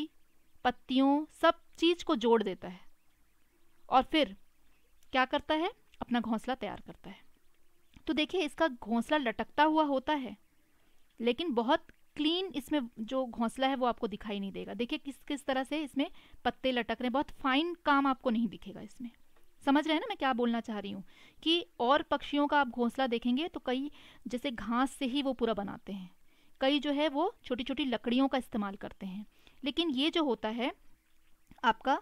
पत्तियों सब चीज़ को जोड़ देता है और फिर क्या करता है अपना घोंसला तैयार करता है तो देखिए इसका घोंसला लटकता हुआ होता है लेकिन बहुत क्लीन इसमें जो घोंसला है वो आपको दिखाई नहीं देगा देखिए किस किस तरह से इसमें पत्ते लटक रहे हैं बहुत फाइन काम आपको नहीं दिखेगा इसमें समझ रहे हैं ना मैं क्या बोलना चाह रही हूँ कि और पक्षियों का आप घोंसला देखेंगे तो कई जैसे घास से ही वो पूरा बनाते हैं कई जो है वो छोटी छोटी लकड़ियों का इस्तेमाल करते हैं लेकिन ये जो होता है आपका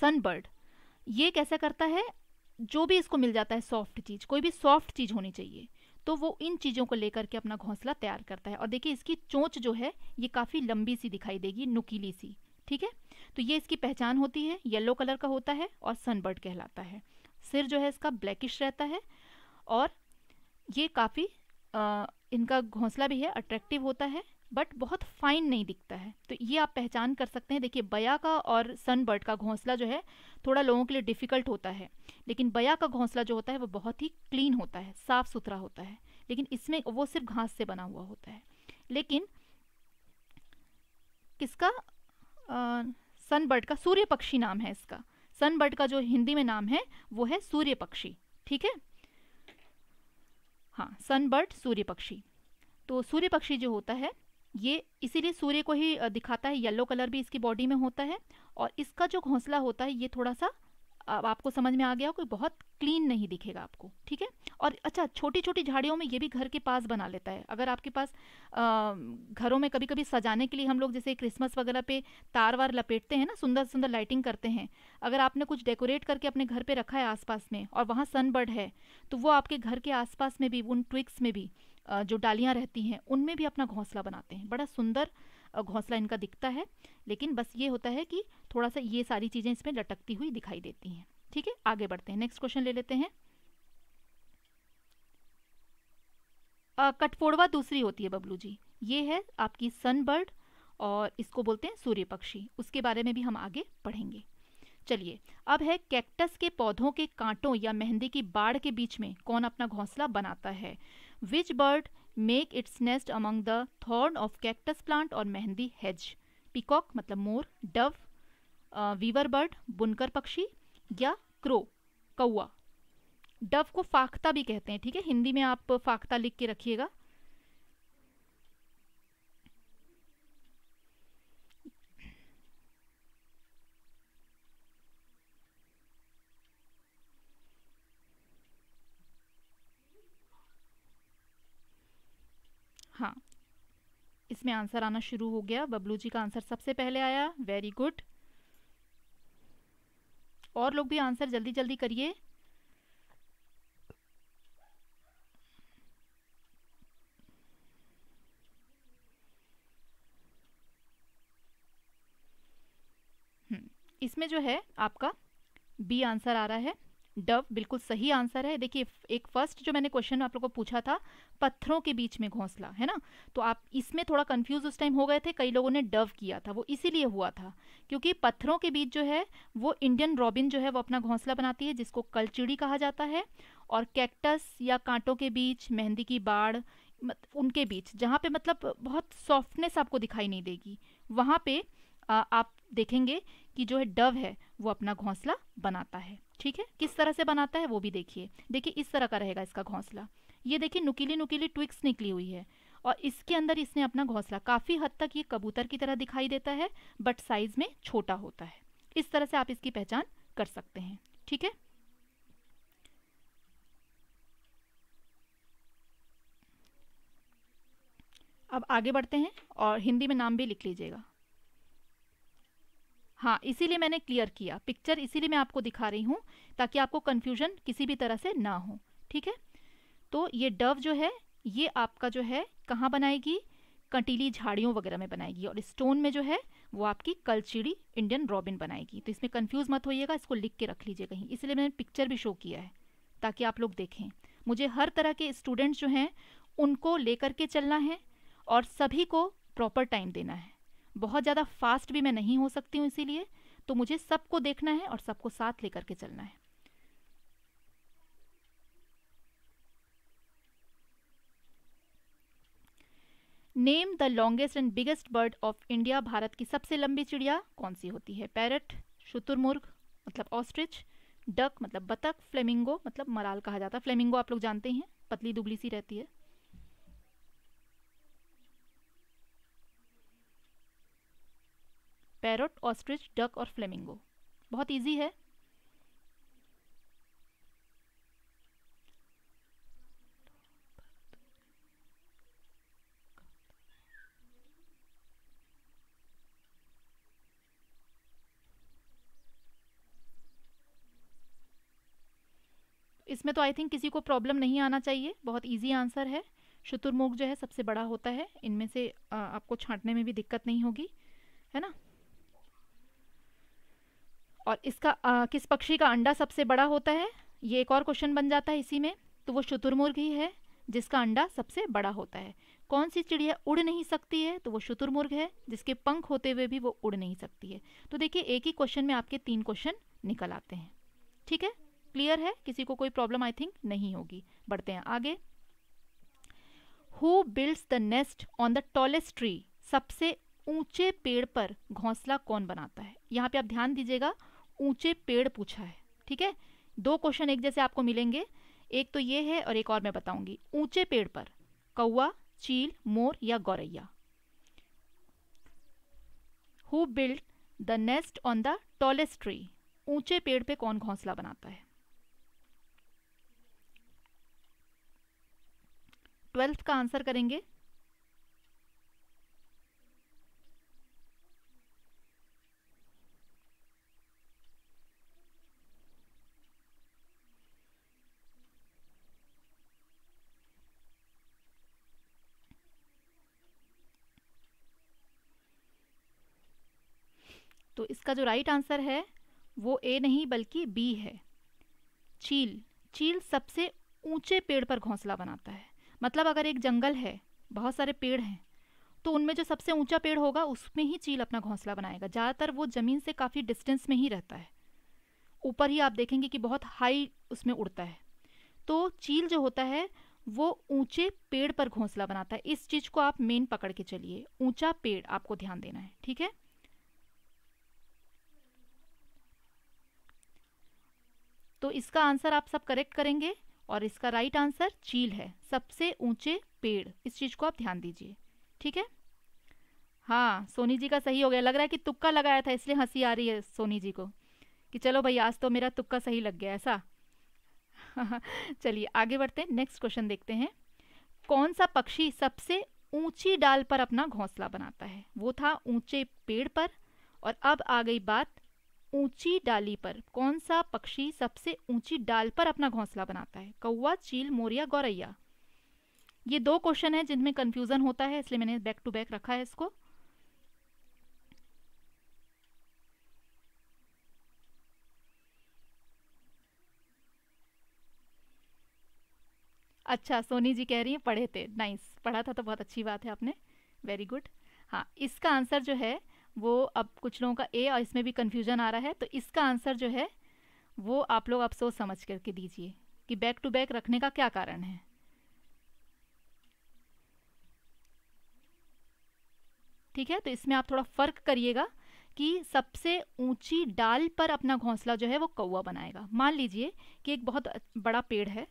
सनबर्ड ये कैसा करता है जो भी इसको मिल जाता है सॉफ्ट चीज़ कोई भी सॉफ्ट चीज़ होनी चाहिए तो वो इन चीज़ों को लेकर के अपना घोंसला तैयार करता है और देखिए इसकी चोंच जो है ये काफ़ी लंबी सी दिखाई देगी नुकीली सी ठीक है तो ये इसकी पहचान होती है येलो कलर का होता है और सनबर्ड कहलाता है सिर जो है इसका ब्लैकिश रहता है और ये काफ़ी इनका घोंसला भी है अट्रैक्टिव होता है बट बहुत फाइन नहीं दिखता है तो ये आप पहचान कर सकते हैं देखिए बया का और सनबर्ड का घोंसला जो है थोड़ा लोगों के लिए डिफ़िकल्ट होता है लेकिन बया का घोंसला जो होता है वो बहुत ही क्लीन होता है साफ़ सुथरा होता है लेकिन इसमें वो सिर्फ घास से बना हुआ होता है लेकिन किसका आ, सनबर्ड का सूर्य पक्षी नाम है इसका सनबर्ड का जो हिंदी में नाम है वो है सूर्य पक्षी ठीक है हाँ सनबर्ड सूर्य पक्षी तो सूर्य पक्षी जो होता है ये इसीलिए सूर्य को ही दिखाता है येलो कलर भी इसकी बॉडी में होता है और इसका जो घोंसला होता है ये थोड़ा सा अब आपको समझ में आ गया कोई बहुत क्लीन नहीं दिखेगा आपको ठीक है और अच्छा छोटी छोटी झाड़ियों में ये भी घर के पास बना लेता है अगर आपके पास आ, घरों में कभी कभी सजाने के लिए हम लोग जैसे क्रिसमस वगैरह पे तार वार लपेटते हैं ना सुंदर सुंदर लाइटिंग करते हैं अगर आपने कुछ डेकोरेट करके अपने घर पे रखा है आस में और वहाँ सनबर्ड है तो वो आपके घर के आसपास में भी उन ट्विक्स में भी जो डालियाँ रहती हैं उनमें भी अपना घोंसला बनाते हैं बड़ा सुंदर घोंसला इनका दिखता है लेकिन बस ये होता है कि थोड़ा सा ये सारी चीज़ें इसमें लटकती हुई दिखाई देती हैं ठीक है आगे बढ़ते हैं नेक्स्ट क्वेश्चन ले लेते हैं कटफोड़वा दूसरी होती है बबलू जी ये है आपकी सनबर्ड और इसको बोलते हैं सूर्य पक्षी उसके बारे में भी हम आगे पढ़ेंगे चलिए अब है कैक्टस के पौधों के कांटों या मेहंदी की बाढ़ के बीच में कौन अपना घोंसला बनाता है which bird make its nest among the thorn of cactus plant और मेहंदी हेज पिकॉक मतलब मोर डव वीवर बर्ड बुनकर पक्षी या क्रो कौआ डव को फाख्ता भी कहते हैं ठीक है हिंदी में आप फाख्ता लिख के रखिएगा इसमें आंसर आना शुरू हो गया बबलू जी का आंसर सबसे पहले आया वेरी गुड और लोग भी आंसर जल्दी जल्दी करिए हम्म, इसमें जो है आपका बी आंसर आ रहा है डव बिल्कुल सही आंसर है देखिए एक फर्स्ट जो मैंने क्वेश्चन आप लोगों को पूछा था पत्थरों के बीच में घोंसला है ना तो आप इसमें थोड़ा कंफ्यूज उस टाइम हो गए थे कई लोगों ने डव किया था वो इसीलिए हुआ था क्योंकि पत्थरों के बीच जो है वो इंडियन रॉबिन जो है वो अपना घोंसला बनाती है जिसको कलचिड़ी कहा जाता है और कैक्टस या कांटों के बीच मेहंदी की बाढ़ उनके बीच जहाँ पे मतलब बहुत सॉफ्टनेस आपको दिखाई नहीं देगी वहाँ पे आप देखेंगे कि जो है डव है वो अपना घोंसला बनाता है ठीक है किस तरह से बनाता है वो भी देखिए देखिए इस तरह का रहेगा इसका घोंसला ये देखिए नुकीली नुकीली ट्विक्स निकली हुई है और इसके अंदर इसने अपना घोंसला काफ़ी हद तक ये कबूतर की तरह दिखाई देता है बट साइज़ में छोटा होता है इस तरह से आप इसकी पहचान कर सकते हैं ठीक है अब आगे बढ़ते हैं और हिंदी में नाम भी लिख लीजिएगा हाँ इसीलिए मैंने क्लियर किया पिक्चर इसीलिए मैं आपको दिखा रही हूँ ताकि आपको कन्फ्यूजन किसी भी तरह से ना हो ठीक है तो ये डव जो है ये आपका जो है कहाँ बनाएगी कंटीली झाड़ियों वगैरह में बनाएगी और स्टोन में जो है वो आपकी कलचिड़ी इंडियन रॉबिन बनाएगी तो इसमें कन्फ्यूज़ मत होइएगा इसको लिख के रख लीजिए कहीं इसलिए मैंने पिक्चर भी शो किया है ताकि आप लोग देखें मुझे हर तरह के स्टूडेंट्स जो हैं उनको लेकर के चलना है और सभी को प्रॉपर टाइम देना है बहुत ज़्यादा फास्ट भी मैं नहीं हो सकती हूँ इसीलिए तो मुझे सबको देखना है और सबको साथ लेकर के चलना है name the longest and biggest bird of India भारत की सबसे लंबी चिड़िया कौन सी होती है पैरट शुतुरमुर्ग मतलब ऑस्ट्रिच डक मतलब बतख फ्लेमिंगो मतलब मराल कहा जाता है फ्लेमिंगो आप लोग जानते हैं पतली दुबली सी रहती है पैरट ऑस्ट्रिच डक और फ्लेमिंगो बहुत इजी है इसमें तो आई थिंक किसी को प्रॉब्लम नहीं आना चाहिए बहुत इजी आंसर है शुतुरमुर्ग जो है सबसे बड़ा होता है इनमें से आपको छांटने में भी दिक्कत नहीं होगी है ना और इसका आ, किस पक्षी का अंडा सबसे बड़ा होता है ये एक और क्वेश्चन बन जाता है इसी में तो वो शुतुरमुर्ग ही है जिसका अंडा सबसे बड़ा होता है कौन सी चिड़िया उड़ नहीं सकती है तो वो शुतुरमुर्ग है जिसके पंख होते हुए भी वो उड़ नहीं सकती है तो देखिए एक ही क्वेश्चन में आपके तीन क्वेश्चन निकल आते हैं ठीक है क्लियर है किसी को कोई प्रॉब्लम आई थिंक नहीं होगी बढ़ते हैं आगे who builds the nest on the tallest tree सबसे ऊंचे पेड़ पर घोंसला कौन बनाता है यहाँ पे आप ध्यान दीजिएगा ऊंचे पेड़ पूछा है ठीक है दो क्वेश्चन एक जैसे आपको मिलेंगे एक तो ये है और एक और मैं बताऊंगी ऊंचे पेड़ पर कौआ चील मोर या गौरैया who build the nest on the tallest tree ऊंचे पेड़ पे कौन घोंसला बनाता है ट्वेल्थ का आंसर करेंगे इसका जो राइट आंसर है वो ए नहीं बल्कि बी है चील चील सबसे ऊंचे पेड़ पर घोंसला बनाता है मतलब अगर एक जंगल है बहुत सारे पेड़ हैं तो उनमें जो सबसे ऊंचा पेड़ होगा उसमें ही चील अपना घोंसला बनाएगा ज़्यादातर वो ज़मीन से काफ़ी डिस्टेंस में ही रहता है ऊपर ही आप देखेंगे कि बहुत हाई उसमें उड़ता है तो चील जो होता है वो ऊंचे पेड़ पर घोंसला बनाता है इस चीज़ को आप मेन पकड़ के चलिए ऊंचा पेड़ आपको ध्यान देना है ठीक है तो इसका आंसर आप सब करेक्ट करेंगे और इसका राइट आंसर चील है सबसे ऊंचे पेड़ इस चीज़ को आप ध्यान दीजिए ठीक है हाँ सोनी जी का सही हो गया लग रहा है कि तुक्का लगाया था इसलिए हंसी आ रही है सोनी जी को कि चलो भाई आज तो मेरा तुक्का सही लग गया ऐसा [laughs] चलिए आगे बढ़ते हैं नेक्स्ट क्वेश्चन देखते हैं कौन सा पक्षी सबसे ऊंची डाल पर अपना घोंसला बनाता है वो था ऊंचे पेड़ पर और अब आ गई बात ऊंची डाली पर कौन सा पक्षी सबसे ऊंची डाल पर अपना घोंसला बनाता है कौवा चील मोरिया गौरैया ये दो क्वेश्चन है जिनमें कंफ्यूजन होता है इसलिए मैंने बैक टू बैक रखा है इसको अच्छा सोनी जी कह रही हैं पढ़े थे नाइस पढ़ा था तो बहुत अच्छी बात है आपने वेरी गुड हाँ इसका आंसर जो है वो अब कुछ लोगों का ए और इसमें भी कन्फ्यूजन आ रहा है तो इसका आंसर जो है वो आप लोग आप सोच समझ करके दीजिए कि बैक टू बैक रखने का क्या कारण है ठीक है तो इसमें आप थोड़ा फ़र्क करिएगा कि सबसे ऊंची डाल पर अपना घोंसला जो है वो कौआ बनाएगा मान लीजिए कि एक बहुत बड़ा पेड़ है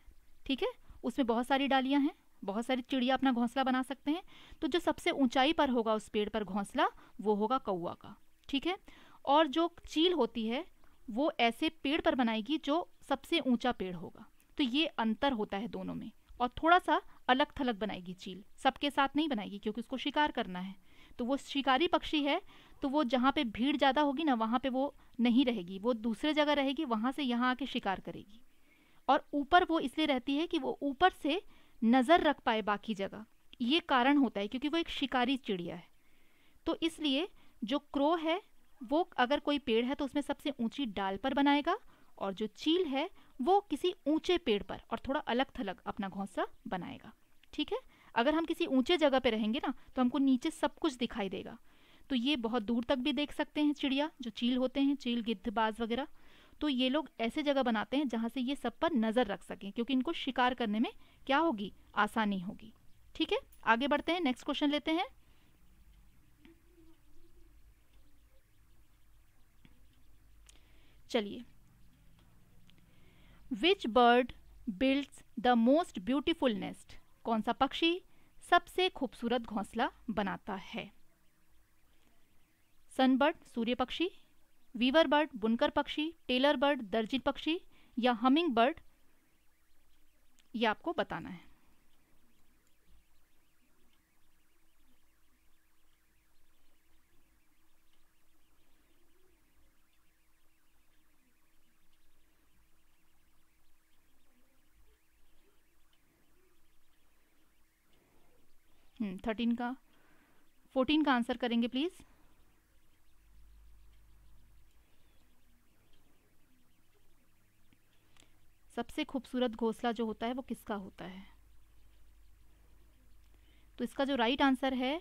ठीक है उसमें बहुत सारी डालियां हैं बहुत सारी चिड़िया अपना घोंसला बना सकते हैं तो जो सबसे ऊंचाई पर होगा उस पेड़ पर घोंसला वो होगा कौआ का ठीक है और जो चील होती है वो ऐसे पेड़ पर बनाएगी जो सबसे ऊंचा पेड़ होगा तो ये अंतर होता है दोनों में और थोड़ा सा अलग थलग बनाएगी चील सबके साथ नहीं बनाएगी क्योंकि उसको शिकार करना है तो वो शिकारी पक्षी है तो वो जहाँ पे भीड़ ज़्यादा होगी ना वहाँ पे वो नहीं रहेगी वो दूसरे जगह रहेगी वहाँ से यहाँ आके शिकार करेगी और ऊपर वो इसलिए रहती है कि वो ऊपर से नज़र रख पाए बाकी जगह ये कारण होता है क्योंकि वो एक शिकारी चिड़िया है तो इसलिए जो क्रो है वो अगर कोई पेड़ है तो उसमें सबसे ऊंची डाल पर बनाएगा और जो चील है वो किसी ऊंचे पेड़ पर और थोड़ा अलग थलग अपना घोंसला बनाएगा ठीक है अगर हम किसी ऊंचे जगह पे रहेंगे ना तो हमको नीचे सब कुछ दिखाई देगा तो ये बहुत दूर तक भी देख सकते हैं चिड़िया जो चील होते हैं चील गिद्धबाज वगैरह तो ये लोग ऐसे जगह बनाते हैं जहाँ से ये सब पर नज़र रख सकें क्योंकि इनको शिकार करने में क्या होगी आसानी होगी ठीक है आगे बढ़ते हैं नेक्स्ट क्वेश्चन लेते हैं चलिए which bird build the most beautiful nest कौन सा पक्षी सबसे खूबसूरत घोंसला बनाता है सनबर्ड सूर्य पक्षी वीवर बर्ड बुनकर पक्षी टेलर बर्ड दर्जिन पक्षी या हमिंग बर्ड ये आपको बताना है थर्टीन हम्म, का फोर्टीन का आंसर करेंगे प्लीज़ सबसे खूबसूरत घोंसला जो होता है वो किसका होता है तो इसका जो राइट आंसर है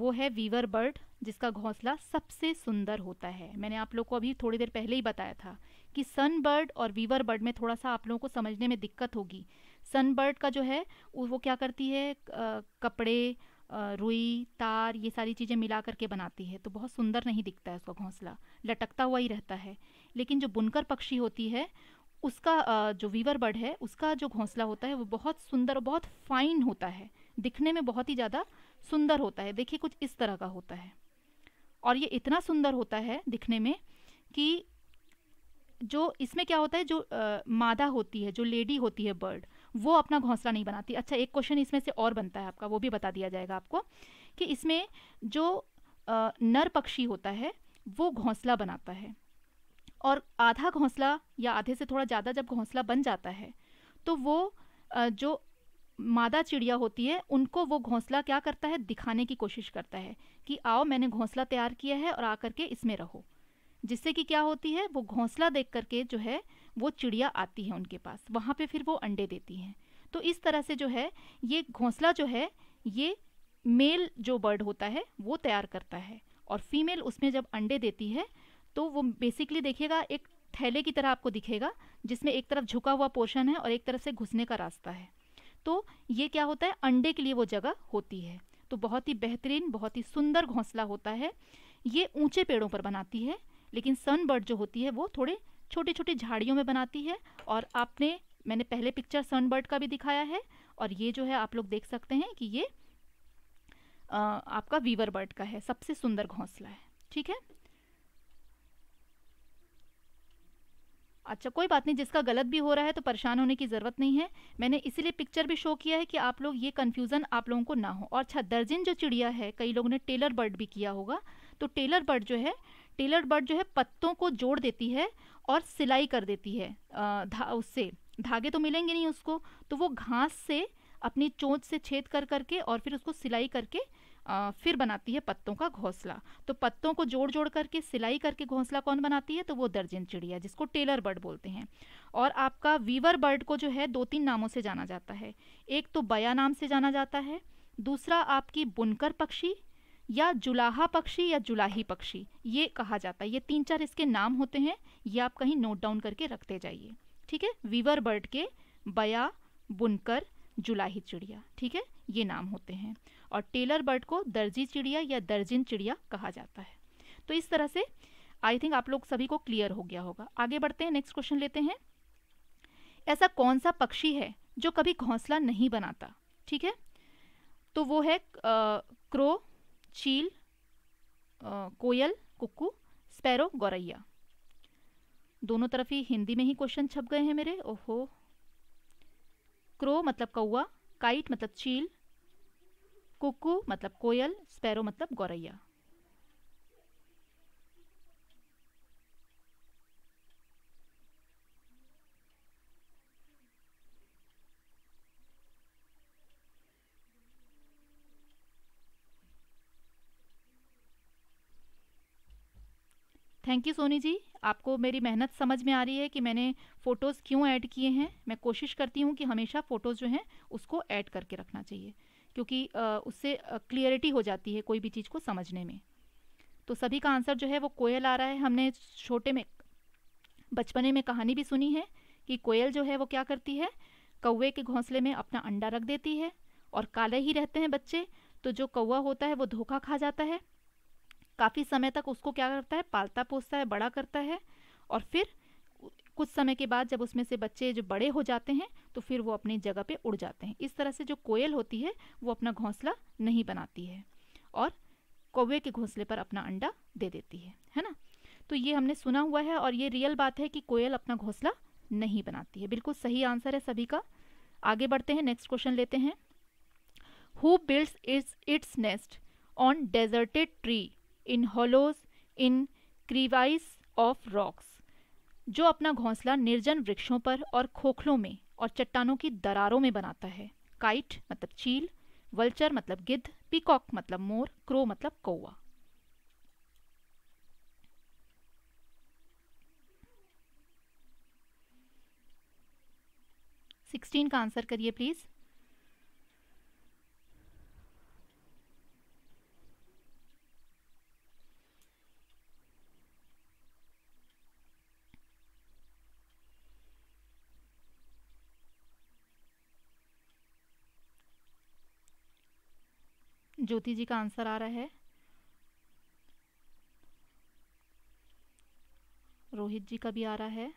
वो है वीवर बर्ड जिसका घोंसला सबसे सुंदर होता है मैंने आप लोग को अभी थोड़ी देर पहले ही बताया था कि सन बर्ड और वीवर बर्ड में थोड़ा सा आप लोगों को समझने में दिक्कत होगी सन बर्ड का जो है वो क्या करती है कपड़े रुई तार ये सारी चीज़ें मिला करके बनाती है तो बहुत सुंदर नहीं दिखता है उसका घोंसला लटकता हुआ ही रहता है लेकिन जो बुनकर पक्षी होती है उसका जो वीवर बर्ड है उसका जो घोंसला होता है वो बहुत सुंदर और बहुत फाइन होता है दिखने में बहुत ही ज़्यादा सुंदर होता है देखिए कुछ इस तरह का होता है और ये इतना सुंदर होता है दिखने में कि जो इसमें क्या होता है जो आ, मादा होती है जो लेडी होती है बर्ड वो अपना घोंसला नहीं बनाती अच्छा एक क्वेश्चन इसमें से और बनता है आपका वो भी बता दिया जाएगा आपको कि इसमें जो आ, नर पक्षी होता है वो घोंसला बनाता है और आधा घोंसला या आधे से थोड़ा ज़्यादा जब घोंसला बन जाता है तो वो जो मादा चिड़िया होती है उनको वो घोंसला क्या करता है दिखाने की कोशिश करता है कि आओ मैंने घोंसला तैयार किया है और आकर के इसमें रहो जिससे कि क्या होती है वो घोंसला देख करके जो है वो चिड़िया आती है उनके पास वहाँ पे फिर वो अंडे देती हैं तो इस तरह से जो है ये घोंसला जो है ये मेल जो बर्ड होता है वो तैयार करता है और फीमेल उसमें जब अंडे देती है तो वो बेसिकली देखिएगा एक थैले की तरह आपको दिखेगा जिसमें एक तरफ झुका हुआ पोर्शन है और एक तरफ से घुसने का रास्ता है तो ये क्या होता है अंडे के लिए वो जगह होती है तो बहुत ही बेहतरीन बहुत ही सुंदर घोंसला होता है ये ऊंचे पेड़ों पर बनाती है लेकिन सनबर्ड जो होती है वो थोड़े छोटी छोटी झाड़ियों में बनाती है और आपने मैंने पहले पिक्चर सनबर्ड का भी दिखाया है और ये जो है आप लोग देख सकते हैं कि ये आ, आपका वीवर बर्ड का है सबसे सुंदर घोंसला है ठीक है अच्छा कोई बात नहीं जिसका गलत भी हो रहा है तो परेशान होने की ज़रूरत नहीं है मैंने इसीलिए पिक्चर भी शो किया है कि आप लोग ये कन्फ्यूज़न आप लोगों को ना हो और अच्छा दर्जिन जो चिड़िया है कई लोगों ने टेलर बर्ड भी किया होगा तो टेलर बर्ड जो है टेलर बर्ड जो है पत्तों को जोड़ देती है और सिलाई कर देती है धा, उससे धागे तो मिलेंगे नहीं उसको तो वो घास से अपनी चोंच से छेद कर करके और फिर उसको सिलाई करके फिर बनाती है पत्तों का घोंसला तो पत्तों को जोड़ जोड़ करके सिलाई करके घोंसला कौन बनाती है तो वो दर्जन चिड़िया जिसको टेलर बर्ड बोलते हैं और आपका वीवर बर्ड को जो है दो तीन नामों से जाना जाता है एक तो बया नाम से जाना जाता है दूसरा आपकी बुनकर पक्षी या जुलाहा पक्षी या जुलाही पक्षी ये कहा जाता है ये तीन चार इसके नाम होते हैं ये आप कहीं नोट डाउन करके रखते जाइए ठीक है वीवर बर्ड के बया बुनकर जुलाही चिड़िया ठीक है ये नाम होते हैं और टेलर बर्ड को दर्जी चिड़िया या दर्जिन चिड़िया कहा जाता है तो इस तरह से आई थिंक आप लोग सभी को क्लियर हो गया होगा आगे बढ़ते हैं नेक्स्ट क्वेश्चन लेते हैं ऐसा कौन सा पक्षी है जो कभी घोंसला नहीं बनाता ठीक है तो वो है आ, क्रो चील आ, कोयल कुक्कू स्पैरो गौरैया दोनों तरफ ही हिंदी में ही क्वेश्चन छप गए हैं मेरे ओहो क्रो मतलब कौआ काइट मतलब चील कुकू मतलब कोयल स्पैरो मतलब गौरैया थैंक यू सोनी जी आपको मेरी मेहनत समझ में आ रही है कि मैंने फ़ोटोज़ क्यों ऐड किए हैं मैं कोशिश करती हूँ कि हमेशा फ़ोटोज़ जो हैं उसको ऐड करके रखना चाहिए क्योंकि उससे क्लियरिटी हो जाती है कोई भी चीज़ को समझने में तो सभी का आंसर जो है वो कोयल आ रहा है हमने छोटे में बचपने में कहानी भी सुनी है कि कोयल जो है वो क्या करती है कौवे के घोंसले में अपना अंडा रख देती है और काले ही रहते हैं बच्चे तो जो कौआ होता है वो धोखा खा जाता है काफ़ी समय तक उसको क्या करता है पालता पोसता है बड़ा करता है और फिर कुछ समय के बाद जब उसमें से बच्चे जो बड़े हो जाते हैं तो फिर वो अपनी जगह पे उड़ जाते हैं इस तरह से जो कोयल होती है वो अपना घोंसला नहीं बनाती है और कौवे के घोंसले पर अपना अंडा दे देती है है ना तो ये हमने सुना हुआ है और ये रियल बात है कि कोयल अपना घोंसला नहीं बनाती है बिल्कुल सही आंसर है सभी का आगे बढ़ते हैं नेक्स्ट क्वेश्चन लेते हैं who builds its its nest on deserted tree in hollows in crevice of rocks जो अपना घोंसला निर्जन वृक्षों पर और खोखलों में और चट्टानों की दरारों में बनाता है काइट मतलब चील वल्चर मतलब गिद्ध पीकॉक मतलब मोर क्रो मतलब कौआ सिक्सटीन का आंसर करिए प्लीज़ ज्योति जी का आंसर आ रहा है रोहित जी का भी आ रहा है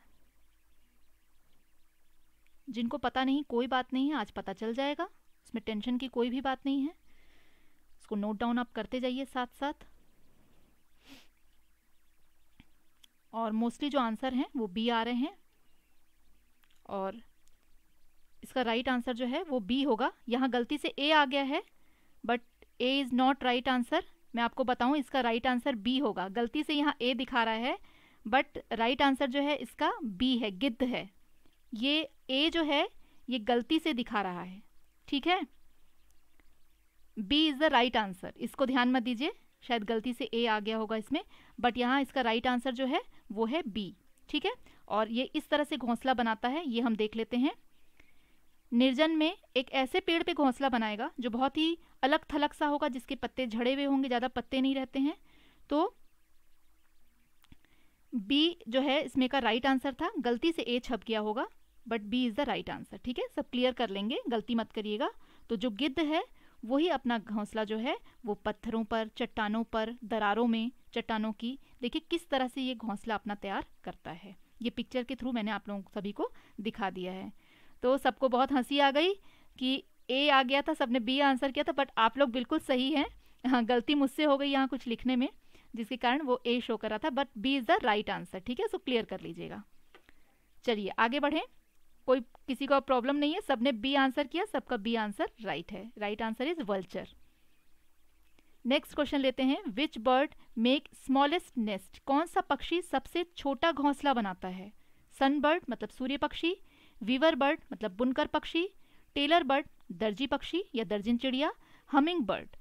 जिनको पता नहीं कोई बात नहीं है आज पता चल जाएगा उसमें टेंशन की कोई भी बात नहीं है इसको नोट डाउन आप करते जाइए साथ साथ और मोस्टली जो आंसर हैं वो बी आ रहे हैं और इसका राइट आंसर जो है वो बी होगा यहाँ गलती से ए आ गया है but A is not right answer मैं आपको बताऊं इसका राइट right आंसर बी होगा गलती से यहाँ ए दिखा रहा है बट राइट आंसर जो है इसका बी है गिद्ध है ये ए जो है ये गलती से दिखा रहा है ठीक है B is the right answer इसको ध्यान मत दीजिए शायद गलती से ए आ गया होगा इसमें बट यहाँ इसका राइट right आंसर जो है वो है बी ठीक है और ये इस तरह से घोंसला बनाता है ये हम देख लेते हैं निर्जन में एक ऐसे पेड़ पे घोंसला बनाएगा जो बहुत ही अलग थलग सा होगा जिसके पत्ते झड़े हुए होंगे ज़्यादा पत्ते नहीं रहते हैं तो बी जो है इसमें का राइट आंसर था गलती से ए छप गया होगा but B is the right answer ठीक है सब क्लियर कर लेंगे गलती मत करिएगा तो जो गिद्ध है वही अपना घोंसला जो है वो पत्थरों पर चट्टानों पर दरारों में चट्टानों की देखिए किस तरह से ये घोंसला अपना तैयार करता है ये पिक्चर के थ्रू मैंने आप लोगों सभी को दिखा दिया है तो सबको बहुत हंसी आ गई कि ए आ गया था सबने बी आंसर किया था बट आप लोग बिल्कुल सही हैं हाँ गलती मुझसे हो गई यहाँ कुछ लिखने में जिसके कारण वो ए शो कर रहा था but B is the right answer ठीक है सो क्लियर कर लीजिएगा चलिए आगे बढ़ें कोई किसी को प्रॉब्लम नहीं है सबने बी आंसर किया सबका बी आंसर राइट है right answer is vulture next question लेते हैं which bird make smallest nest कौन सा पक्षी सबसे छोटा घोंसला बनाता है सनबर्ड मतलब सूर्य पक्षी वीवर बर्ड मतलब बुनकर पक्षी टेलर बर्ड दर्जी पक्षी या दर्जन चिड़िया हमिंग बर्ड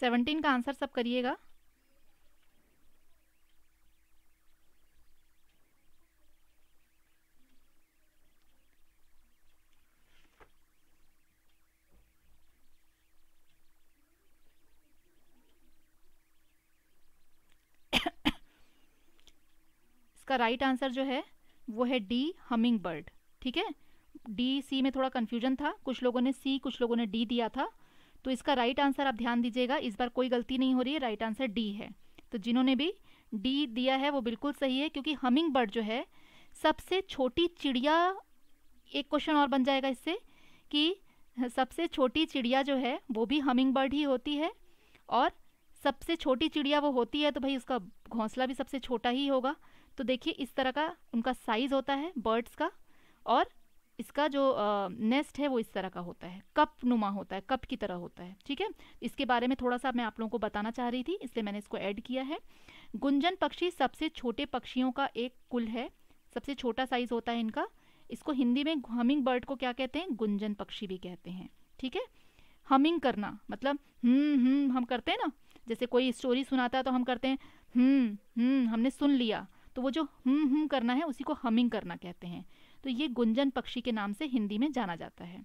सेवेंटीन का आंसर सब करिएगा इसका राइट right आंसर जो है वो है डी हमिंग बर्ड ठीक है डी सी में थोड़ा कन्फ्यूजन था कुछ लोगों ने सी कुछ लोगों ने डी दिया था तो इसका राइट right आंसर आप ध्यान दीजिएगा इस बार कोई गलती नहीं हो रही है राइट आंसर डी है तो जिन्होंने भी डी दिया है वो बिल्कुल सही है क्योंकि हमिंग बर्ड जो है सबसे छोटी चिड़िया एक क्वेश्चन और बन जाएगा इससे कि सबसे छोटी चिड़िया जो है वो भी हमिंग बर्ड ही होती है और सबसे छोटी चिड़िया वो होती है तो भाई उसका घोंसला भी सबसे छोटा ही होगा तो देखिए इस तरह का उनका साइज़ होता है बर्ड्स का और इसका जो नेस्ट है वो इस तरह का होता है कप नुमा होता है कप की तरह होता है ठीक है इसके बारे में थोड़ा सा मैं आप लोगों को बताना चाह रही थी इसलिए मैंने इसको ऐड किया है गुंजन पक्षी सबसे छोटे पक्षियों का एक कुल है सबसे छोटा साइज़ होता है इनका इसको हिंदी में हमिंग बर्ड को क्या कहते हैं गुंजन पक्षी भी कहते हैं ठीक है हमिंग करना मतलब हम्म हम हम्म, हम करते हैं ना जैसे कोई स्टोरी सुनाता है तो हम करते हैं हम्म हम्म हमने सुन लिया तो वो जो हम हम्म हम हम्म करना है उसी को हमिंग करना कहते हैं तो ये गुंजन पक्षी के नाम से हिंदी में जाना जाता है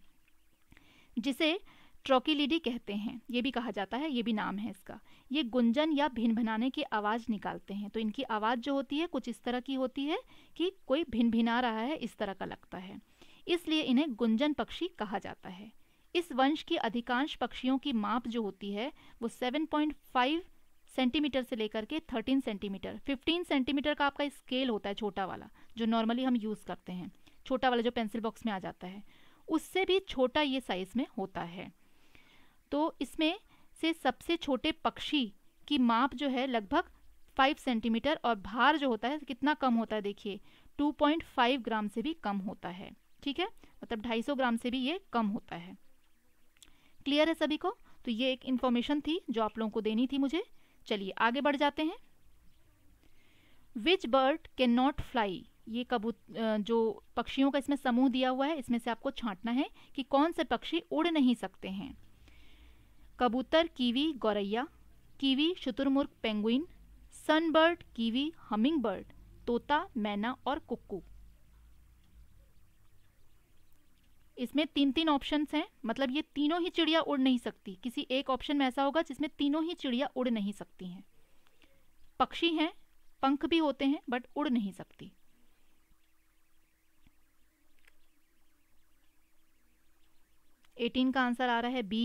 जिसे ट्रोकिलिडी कहते हैं ये भी कहा जाता है ये भी नाम है इसका ये गुंजन या भिन भिनाने की आवाज़ निकालते हैं तो इनकी आवाज़ जो होती है कुछ इस तरह की होती है कि कोई भिन भिना रहा है इस तरह का लगता है इसलिए इन्हें गुंजन पक्षी कहा जाता है इस वंश की अधिकांश पक्षियों की माप जो होती है वो 7.5 सेंटीमीटर से लेकर के थर्टीन सेंटीमीटर फिफ्टीन सेंटीमीटर का आपका स्केल होता है छोटा वाला जो नॉर्मली हम यूज़ करते हैं छोटा वाला जो पेंसिल बॉक्स में आ जाता है उससे भी छोटा ये साइज़ में होता है तो इसमें से सबसे छोटे पक्षी की माप जो है लगभग फाइव सेंटीमीटर और भार जो होता है कितना कम होता है देखिए टू पॉइंट फाइव ग्राम से भी कम होता है ठीक है मतलब ढाई सौ ग्राम से भी ये कम होता है क्लियर है सभी को तो ये एक इन्फॉर्मेशन थी जो आप लोगों को देनी थी मुझे चलिए आगे बढ़ जाते हैं which bird can not fly ये कबूत जो पक्षियों का इसमें समूह दिया हुआ है इसमें से आपको छांटना है कि कौन से पक्षी उड़ नहीं सकते हैं कबूतर कीवी गौरैया कीवी शुतुरमुर्ग penguin sunbird kiwi humming bird तोता मैना और कुक्कू इसमें तीन तीन ऑप्शन हैं मतलब ये तीनों ही चिड़िया उड़ नहीं सकती किसी एक ऑप्शन में ऐसा होगा जिसमें तीनों ही चिड़िया उड़ नहीं सकती हैं पक्षी हैं पंख भी होते हैं बट उड़ नहीं सकती एटीन का आंसर आ रहा है बी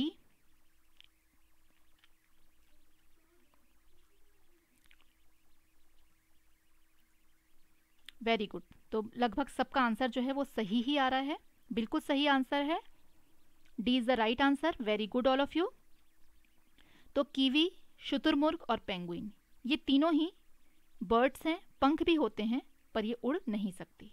वेरी गुड तो लगभग सबका आंसर जो है वो सही ही आ रहा है बिल्कुल सही आंसर है D is the right answer very good all of you तो कीवी शुतुरमुर्ग और पेंगुइन ये तीनों ही बर्ड्स हैं पंख भी होते हैं पर ये उड़ नहीं सकती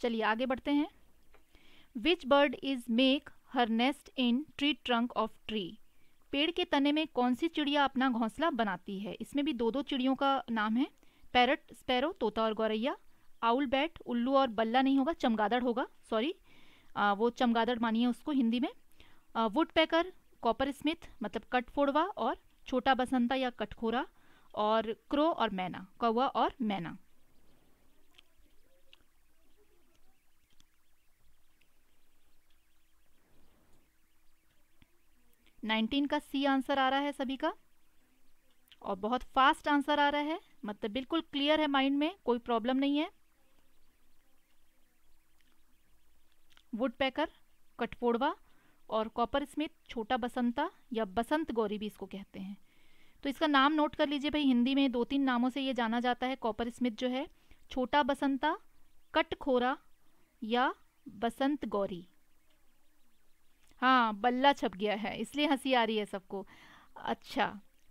चलिए आगे बढ़ते हैं which bird is make her nest in tree trunk of tree पेड़ के तने में कौन सी चिड़िया अपना घोंसला बनाती है इसमें भी दो दो चिड़ियों का नाम है पैरट स्पैरो तोता और गौरैया आउल बैट उल्लू और बल्ला नहीं होगा चमगादड़ होगा सॉरी वो चमगादड़ मानिए उसको हिंदी में वुड पैकर कॉपर स्मिथ मतलब कटफोड़वा और छोटा बसंता या कटखोरा और क्रो और मैना कौवा और मैना 19 का सी आंसर आ रहा है सभी का और बहुत फास्ट आंसर आ रहा है मतलब बिल्कुल क्लियर है माइंड में कोई प्रॉब्लम नहीं है वुड पैकर कटपोड़वा और कॉपर स्मिथ छोटा बसंता या बसंत गौरी भी इसको कहते हैं तो इसका नाम नोट कर लीजिए भाई हिंदी में दो तीन नामों से ये जाना जाता है कॉपर स्मिथ जो है छोटा बसंता कटखोरा या बसंत गौरी हाँ बल्ला छप गया है इसलिए हंसी आ रही है सबको अच्छा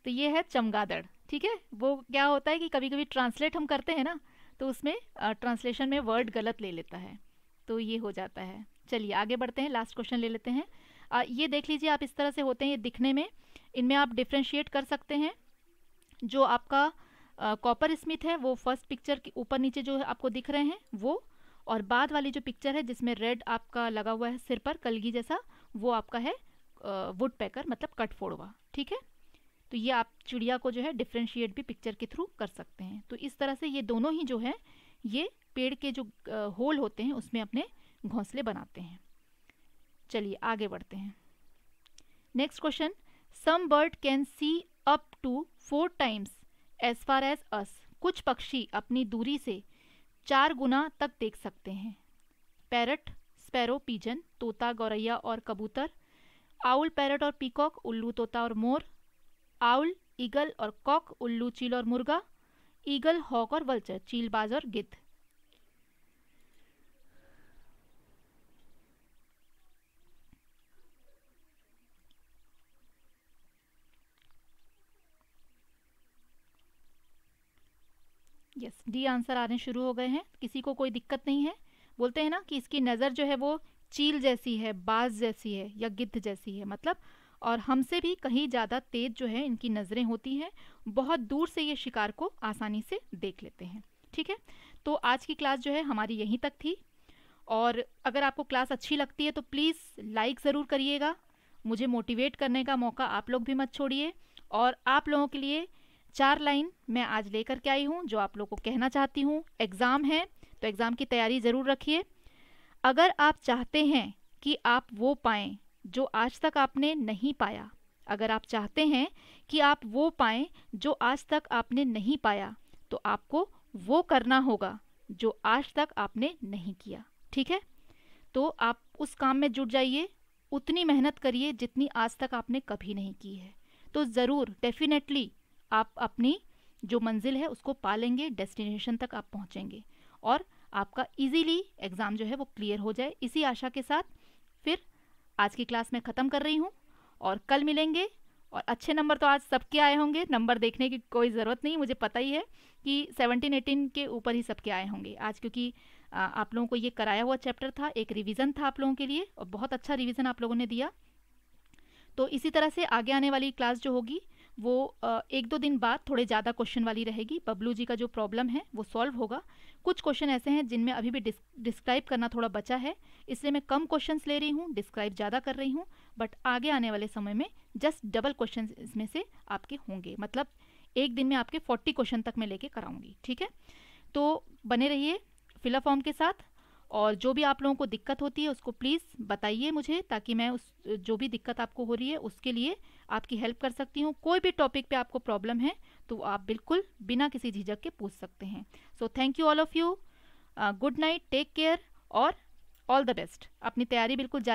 तो ये है चमगादड़ ठीक है वो क्या होता है कि कभी कभी ट्रांसलेट हम करते हैं ना तो उसमें ट्रांसलेशन में वर्ड गलत ले लेता है तो ये हो जाता है चलिए आगे बढ़ते हैं लास्ट क्वेश्चन ले लेते हैं आ, ये देख लीजिए आप इस तरह से होते हैं ये दिखने में इनमें आप डिफ्रेंशिएट कर सकते हैं जो आपका कॉपर स्मिथ है वो फर्स्ट पिक्चर के ऊपर नीचे जो आपको दिख रहे हैं वो और बाद वाली जो पिक्चर है जिसमें रेड आपका लगा हुआ है सिर पर कलगी जैसा वो आपका है वुड पैकर मतलब कट फोड़वा ठीक है तो ये आप चिड़िया को जो है डिफ्रेंशिएट भी पिक्चर के थ्रू कर सकते हैं तो इस तरह से ये दोनों ही जो है ये पेड़ के जो होल होते हैं उसमें अपने घोंसले बनाते हैं चलिए आगे बढ़ते हैं next question some bird can see up to four times as far as us कुछ पक्षी अपनी दूरी से चार गुना तक देख सकते हैं पैरट स्पैरो पीजन तोता गौरैया और कबूतर आउल पैरट और पीकॉक उल्लू तोता और मोर आउल ईगल और कॉक उल्लू चील और मुर्गा ईगल हॉक और वल्चर चीलबाज और गिद्ध यस yes, डी आंसर आने शुरू हो गए हैं किसी को कोई दिक्कत नहीं है बोलते हैं ना कि इसकी नज़र जो है वो चील जैसी है बाज जैसी है या गिद्ध जैसी है मतलब और हमसे भी कहीं ज़्यादा तेज जो है इनकी नज़रें होती हैं बहुत दूर से ये शिकार को आसानी से देख लेते हैं ठीक है तो आज की क्लास जो है हमारी यहीं तक थी और अगर आपको क्लास अच्छी लगती है तो प्लीज़ लाइक ज़रूर करिएगा मुझे मोटिवेट करने का मौका आप लोग भी मत छोड़िए और आप लोगों के लिए चार लाइन मैं आज लेकर के आई हूँ जो आप लोग को कहना चाहती हूँ एग्ज़ाम है तो एग्ज़ाम की तैयारी ज़रूर रखिए अगर आप चाहते हैं कि आप वो पाएँ जो आज तक आपने नहीं पाया अगर आप चाहते हैं कि आप वो पाएँ जो आज तक आपने नहीं पाया तो आपको वो करना होगा जो आज तक आपने नहीं किया ठीक है तो आप उस काम में जुट जाइए उतनी मेहनत करिए जितनी आज तक आपने कभी नहीं की है तो ज़रूर डेफिनेटली आप अपनी जो मंजिल है उसको पालेंगे डेस्टिनेशन तक आप पहुंचेंगे और आपका इजीली एग्ज़ाम जो है वो क्लियर हो जाए इसी आशा के साथ फिर आज की क्लास मैं ख़त्म कर रही हूँ और कल मिलेंगे और अच्छे नंबर तो आज सबके आए होंगे नंबर देखने की कोई ज़रूरत नहीं मुझे पता ही है कि सेवनटीन एटीन के ऊपर ही सबके आए होंगे आज क्योंकि आप लोगों को ये कराया हुआ चैप्टर था एक रिवीजन था आप लोगों के लिए और बहुत अच्छा रिवीजन आप लोगों ने दिया तो इसी तरह से आगे आने वाली क्लास जो होगी वो एक दो दिन बाद थोड़े ज़्यादा क्वेश्चन वाली रहेगी बबलू जी का जो प्रॉब्लम है वो सॉल्व होगा कुछ क्वेश्चन ऐसे हैं जिनमें अभी भी डिस्क्राइब करना थोड़ा बचा है इसलिए मैं कम क्वेश्चंस ले रही हूँ डिस्क्राइब ज़्यादा कर रही हूँ बट आगे आने वाले समय में जस्ट डबल क्वेश्चन इसमें से आपके होंगे मतलब एक दिन में आपके फोर्टी क्वेश्चन तक मैं लेके कराऊंगी ठीक है तो बने रहिए फिलअप फॉर्म के साथ और जो भी आप लोगों को दिक्कत होती है उसको प्लीज़ बताइए मुझे ताकि मैं उस जो भी दिक्कत आपको हो रही है उसके लिए आपकी हेल्प कर सकती हूँ कोई भी टॉपिक पे आपको प्रॉब्लम है तो आप बिल्कुल बिना किसी झिझक के पूछ सकते हैं so thank you all of you good night take care और ऑल द बेस्ट अपनी तैयारी बिल्कुल जारी